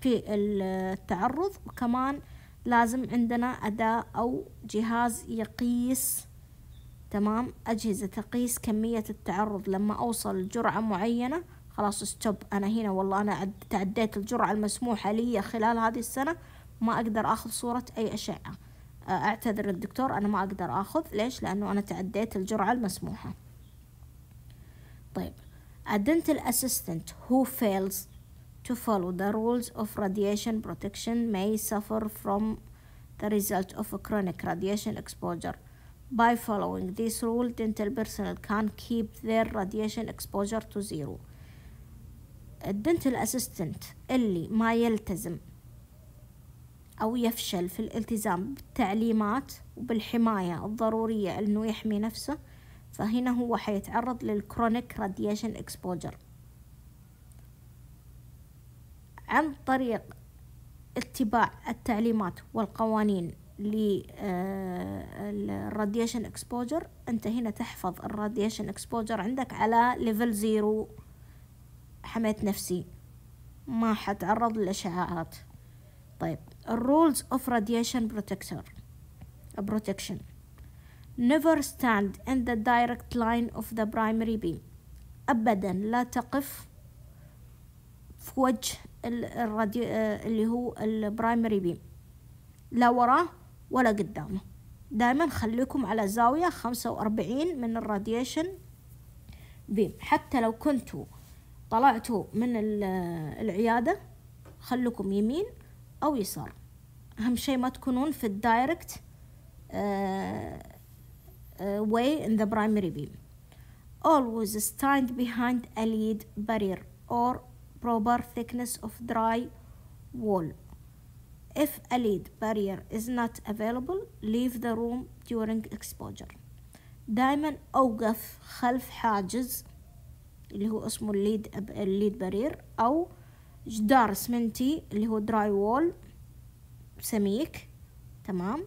في التعرض وكمان لازم عندنا أداة أو جهاز يقيس تمام أجهزة تقيس كمية التعرض لما أوصل لجرعة معينة خلاص ستوب أنا هنا والله أنا تعديت الجرعة المسموحة لي خلال هذه السنة ما أقدر أخذ صورة أي أشعة أعتذر للدكتور أنا ما أقدر أخذ ليش لأنه أنا تعديت الجرعة المسموحة طيب أدنت الأسيستنت هو فيلز to follow the rules of radiation protection may suffer from the result of a chronic radiation exposure. By following this rule, dental personnel can keep their radiation exposure to zero. dental اسيستنت اللي ما يلتزم او يفشل في الالتزام بالتعليمات وبالحماية الضرورية انه يحمي نفسه فهنا هو حيتعرض للكرونيك راديشن اكسبوجر عن طريق اتباع التعليمات والقوانين للراديشن اكسبوجر آه، انت هنا تحفظ الراديشن اكسبوجر عندك على ليفل زيرو حميت نفسي ما حتعرض للاشعاعات طيب الرولز اوف راديشن بروتكتور بروتكشن never stand in the direct line of the primary beam أبدا لا تقف في وجه الراديو آه، اللي هو البرايمري بيم لا وراه ولا قدامه دائما خليكم على زاوية خمسة وأربعين من الراديشن بيم حتى لو كنتوا طلعتوا من آه، العيادة خلكم يمين أو يسار أهم شيء ما تكونون في الدايركت آه، way in the primary beam always stand behind a lead barrier or proper thickness of dry wall. If a lead barrier is not available, leave the room during exposure. دائما أوقف خلف حاجز اللي هو اسمه الليد الليد بارير أو جدار اسمنتي اللي هو دراي وول سميك تمام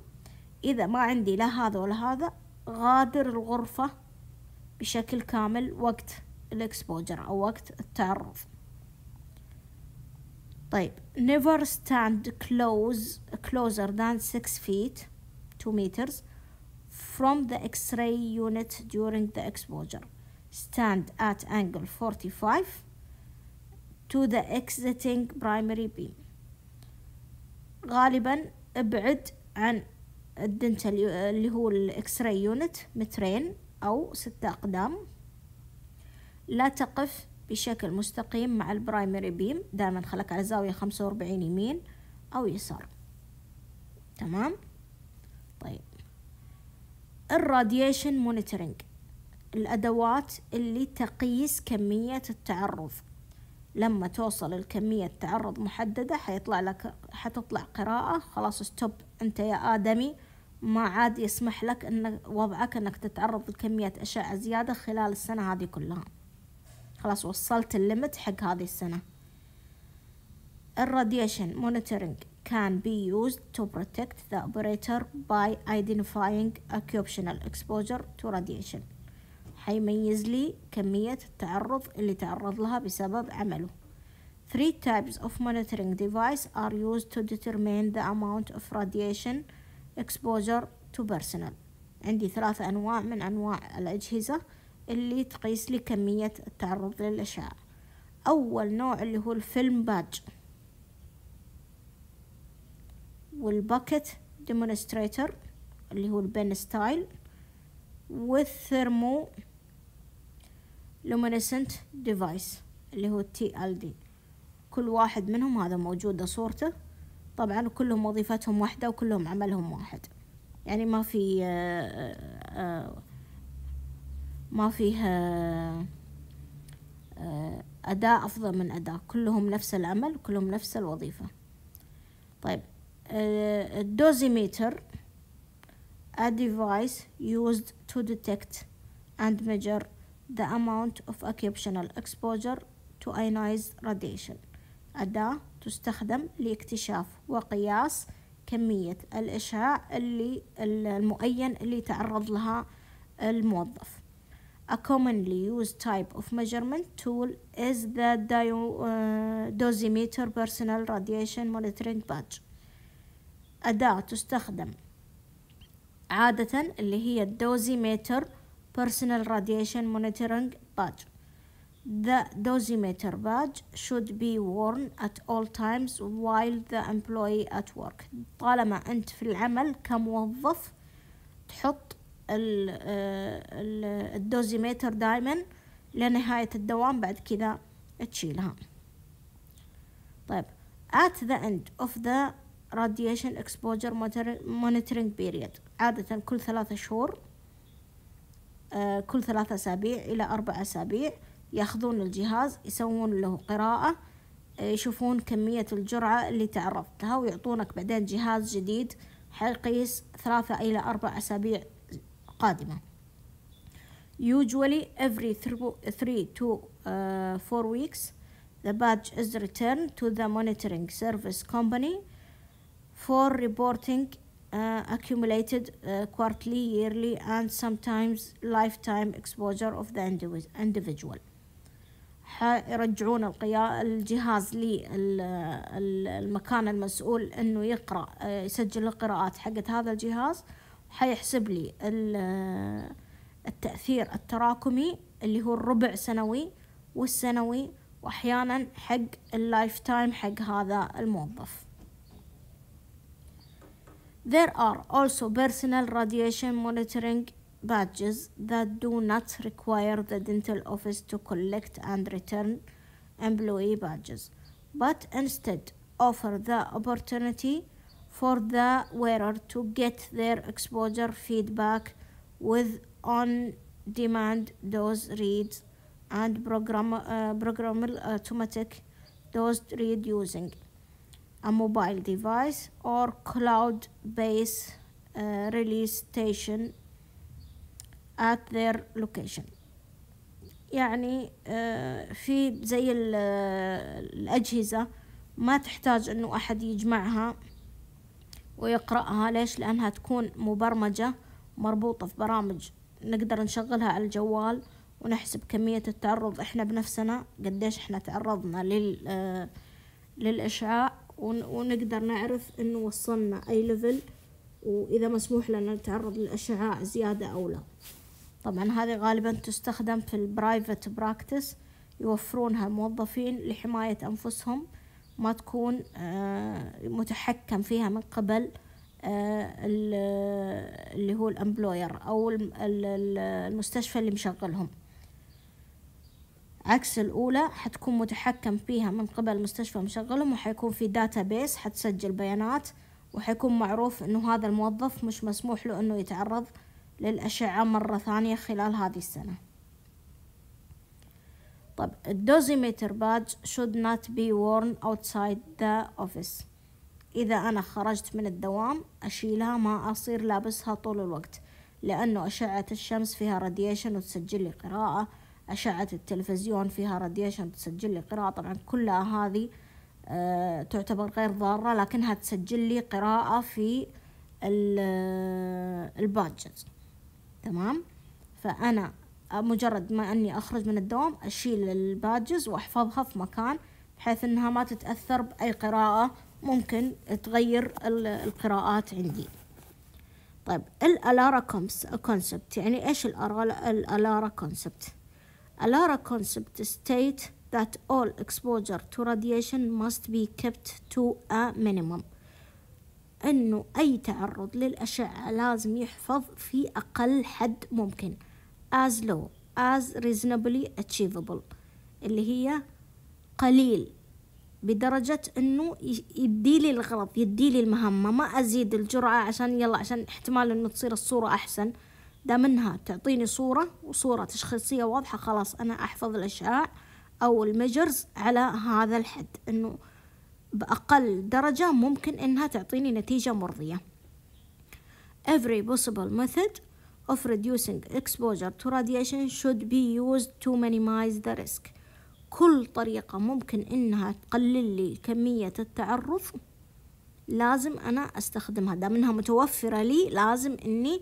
إذا ما عندي لا هذا ولا هذا غادر الغرفة بشكل كامل وقت الإكسبوجر أو وقت التعرض طيب never stand close closer than 6 feet 2 meters from the x-ray unit during the exposure stand at angle 45 to the exiting primary beam غالبا ابعد عن الدنتال اللي هو الاكس راي يونت مترين او ستة اقدام لا تقف بشكل مستقيم مع البرايمري بيم دائما خلك على زاوية خمسة وأربعين يمين أو يسار تمام طيب الراديشن مونيترينج الأدوات اللي تقيس كمية التعرض لما توصل الكمية التعرض محددة حيطلع لك حتطلع قراءة خلاص ستوب أنت يا آدمي ما عاد يسمح لك أن وضعك أنك تتعرض لكمية أشعة زيادة خلال السنة هذه كلها خلاص وصلت الليمت حق هذه السنة الراديشن مونيتورنج can be used to protect the operator by identifying occupational exposure to radiation حيميز لي كمية التعرض اللي تعرض لها بسبب عمله Three types of monitoring device are used to determine the amount of radiation exposure to personnel عندي ثلاثة أنواع من أنواع الأجهزة اللي تقيس لي كمية التعرض للأشعة أول نوع اللي هو الفيلم باج والباكت ديمونستريتر اللي هو البن ستايل والثيرمو لومينيسنت ديفايس اللي هو التي ال دي كل واحد منهم هذا موجودة صورته طبعا كلهم وظيفتهم واحدة وكلهم عملهم واحد يعني ما في آآ آه، آآ آه، آه، ما فيها آه، أداة أفضل من أداة كلهم نفس العمل كلهم نفس الوظيفة طيب الدوزيميتر آه، a device used to detect and measure the amount of occupational exposure to ionized radiation أداة تستخدم لاكتشاف وقياس كمية الإشعاع اللي المؤين اللي تعرض لها الموظف A commonly used type of measurement tool is the uh, dosimeter personal radiation monitoring badge أداة تستخدم عادة اللي هي dosimeter personal radiation monitoring badge The dosimeter badge should be worn at all times while the employee at work طالما أنت في العمل كموظف تحط آه، الدوزيميتر دايما لنهاية الدوام بعد كذا تشيلها طيب at the end of the radiation exposure monitoring period عادة كل ثلاثة شهور آه، كل ثلاثة أسابيع إلى أربع أسابيع ياخذون الجهاز يسوون له قراءة آه، يشوفون كمية الجرعة اللي تعرضتها ويعطونك بعدين جهاز جديد حيقيس ثلاثة إلى أربع أسابيع القادمة usually every three to uh, four weeks the badge is returned to the monitoring service company for reporting uh, accumulated uh, quarterly, yearly, and sometimes lifetime exposure of the individual. يرجعون الجهاز للمكان المسؤول انه يقرا يسجل القراءات حقت هذا الجهاز حيحسب لي التأثير التراكمي اللي هو الربع سنوي والسنوي وأحيانا حق اللايف تايم حق هذا الموظف There are also personal radiation monitoring badges that do not require the dental office to collect and return employee badges, but instead offer the opportunity for the wearer to get their exposure feedback with on-demand dose reads and program, uh, programmable automatic dose read using a mobile device or cloud-based uh, release station at their location يعني uh, في زي الأجهزة ما تحتاج أنه أحد يجمعها ويقرأها ليش لأنها تكون مبرمجة مربوطة في برامج نقدر نشغلها على الجوال ونحسب كمية التعرض احنا بنفسنا قديش احنا تعرضنا لل للإشعاع ونقدر نعرف انه وصلنا اي ليفل واذا مسموح لنا نتعرض للأشعاع زيادة او لا طبعا هذه غالبا تستخدم في البرايفت براكتس يوفرونها الموظفين لحماية انفسهم ما تكون آه، متحكم فيها من قبل آه، اللي هو الامبلوير او المستشفى اللي مشغلهم عكس الأولى حتكون متحكم فيها من قبل مستشفى مشغلهم وحيكون في داتا بيس حتسجل بيانات وحيكون معروف أنه هذا الموظف مش مسموح له أنه يتعرض للأشعة مرة ثانية خلال هذه السنة طب الدوزيمتر بادج should not be worn outside the office إذا أنا خرجت من الدوام أشيلها ما أصير لابسها طول الوقت لأنه أشعة الشمس فيها راديشن وتسجل لي قراءة أشعة التلفزيون فيها راديشن تسجل لي قراءة طبعا كلها هذه أه تعتبر غير ضارة لكنها تسجل لي قراءة في آه، البادجت تمام فأنا مجرد ما أني أخرج من الدوام أشيل البادجز وأحفظها في مكان بحيث أنها ما تتأثر بأي قراءة ممكن تغير القراءات عندي طيب الألارا كونسبت يعني إيش الألارا كونسبت الألارا كونسبت ستيت that all exposure to radiation must be kept to a minimum أنه أي تعرض للأشعة لازم يحفظ في أقل حد ممكن as low as reasonably achievable اللي هي قليل بدرجة انه يديلي الغرض يديلي المهمة ما ازيد الجرعة عشان يلا عشان احتمال انه تصير الصورة احسن دام انها تعطيني صورة وصورة تشخيصية واضحة خلاص انا احفظ الاشعاع او المجرز على هذا الحد انه باقل درجة ممكن انها تعطيني نتيجة مرضية every possible method of reducing exposure to radiation should be used to minimize the risk كل طريقة ممكن إنها تقلل لي كمية التعرض لازم أنا أستخدمها دام إنها متوفرة لي لازم إني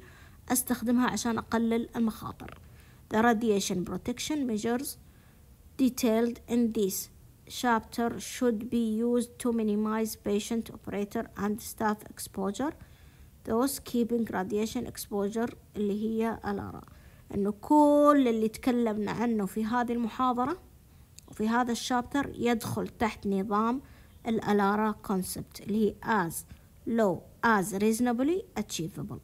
أستخدمها عشان أقلل المخاطر The radiation protection measures detailed in this chapter should be used to minimize patient operator and staff exposure those keeping radiation exposure اللي هي الارا انه كل اللي تكلمنا عنه في هذه المحاضرة وفي هذا الشابتر يدخل تحت نظام الالارا كونسبت اللي هي as low as reasonably achievable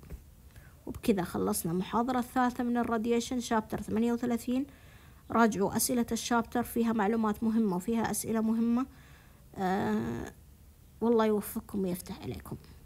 وبكذا خلصنا محاضرة الثالثة من الراديشن شابتر 38 راجعوا أسئلة الشابتر فيها معلومات مهمة وفيها أسئلة مهمة أه والله يوفقكم ويفتح عليكم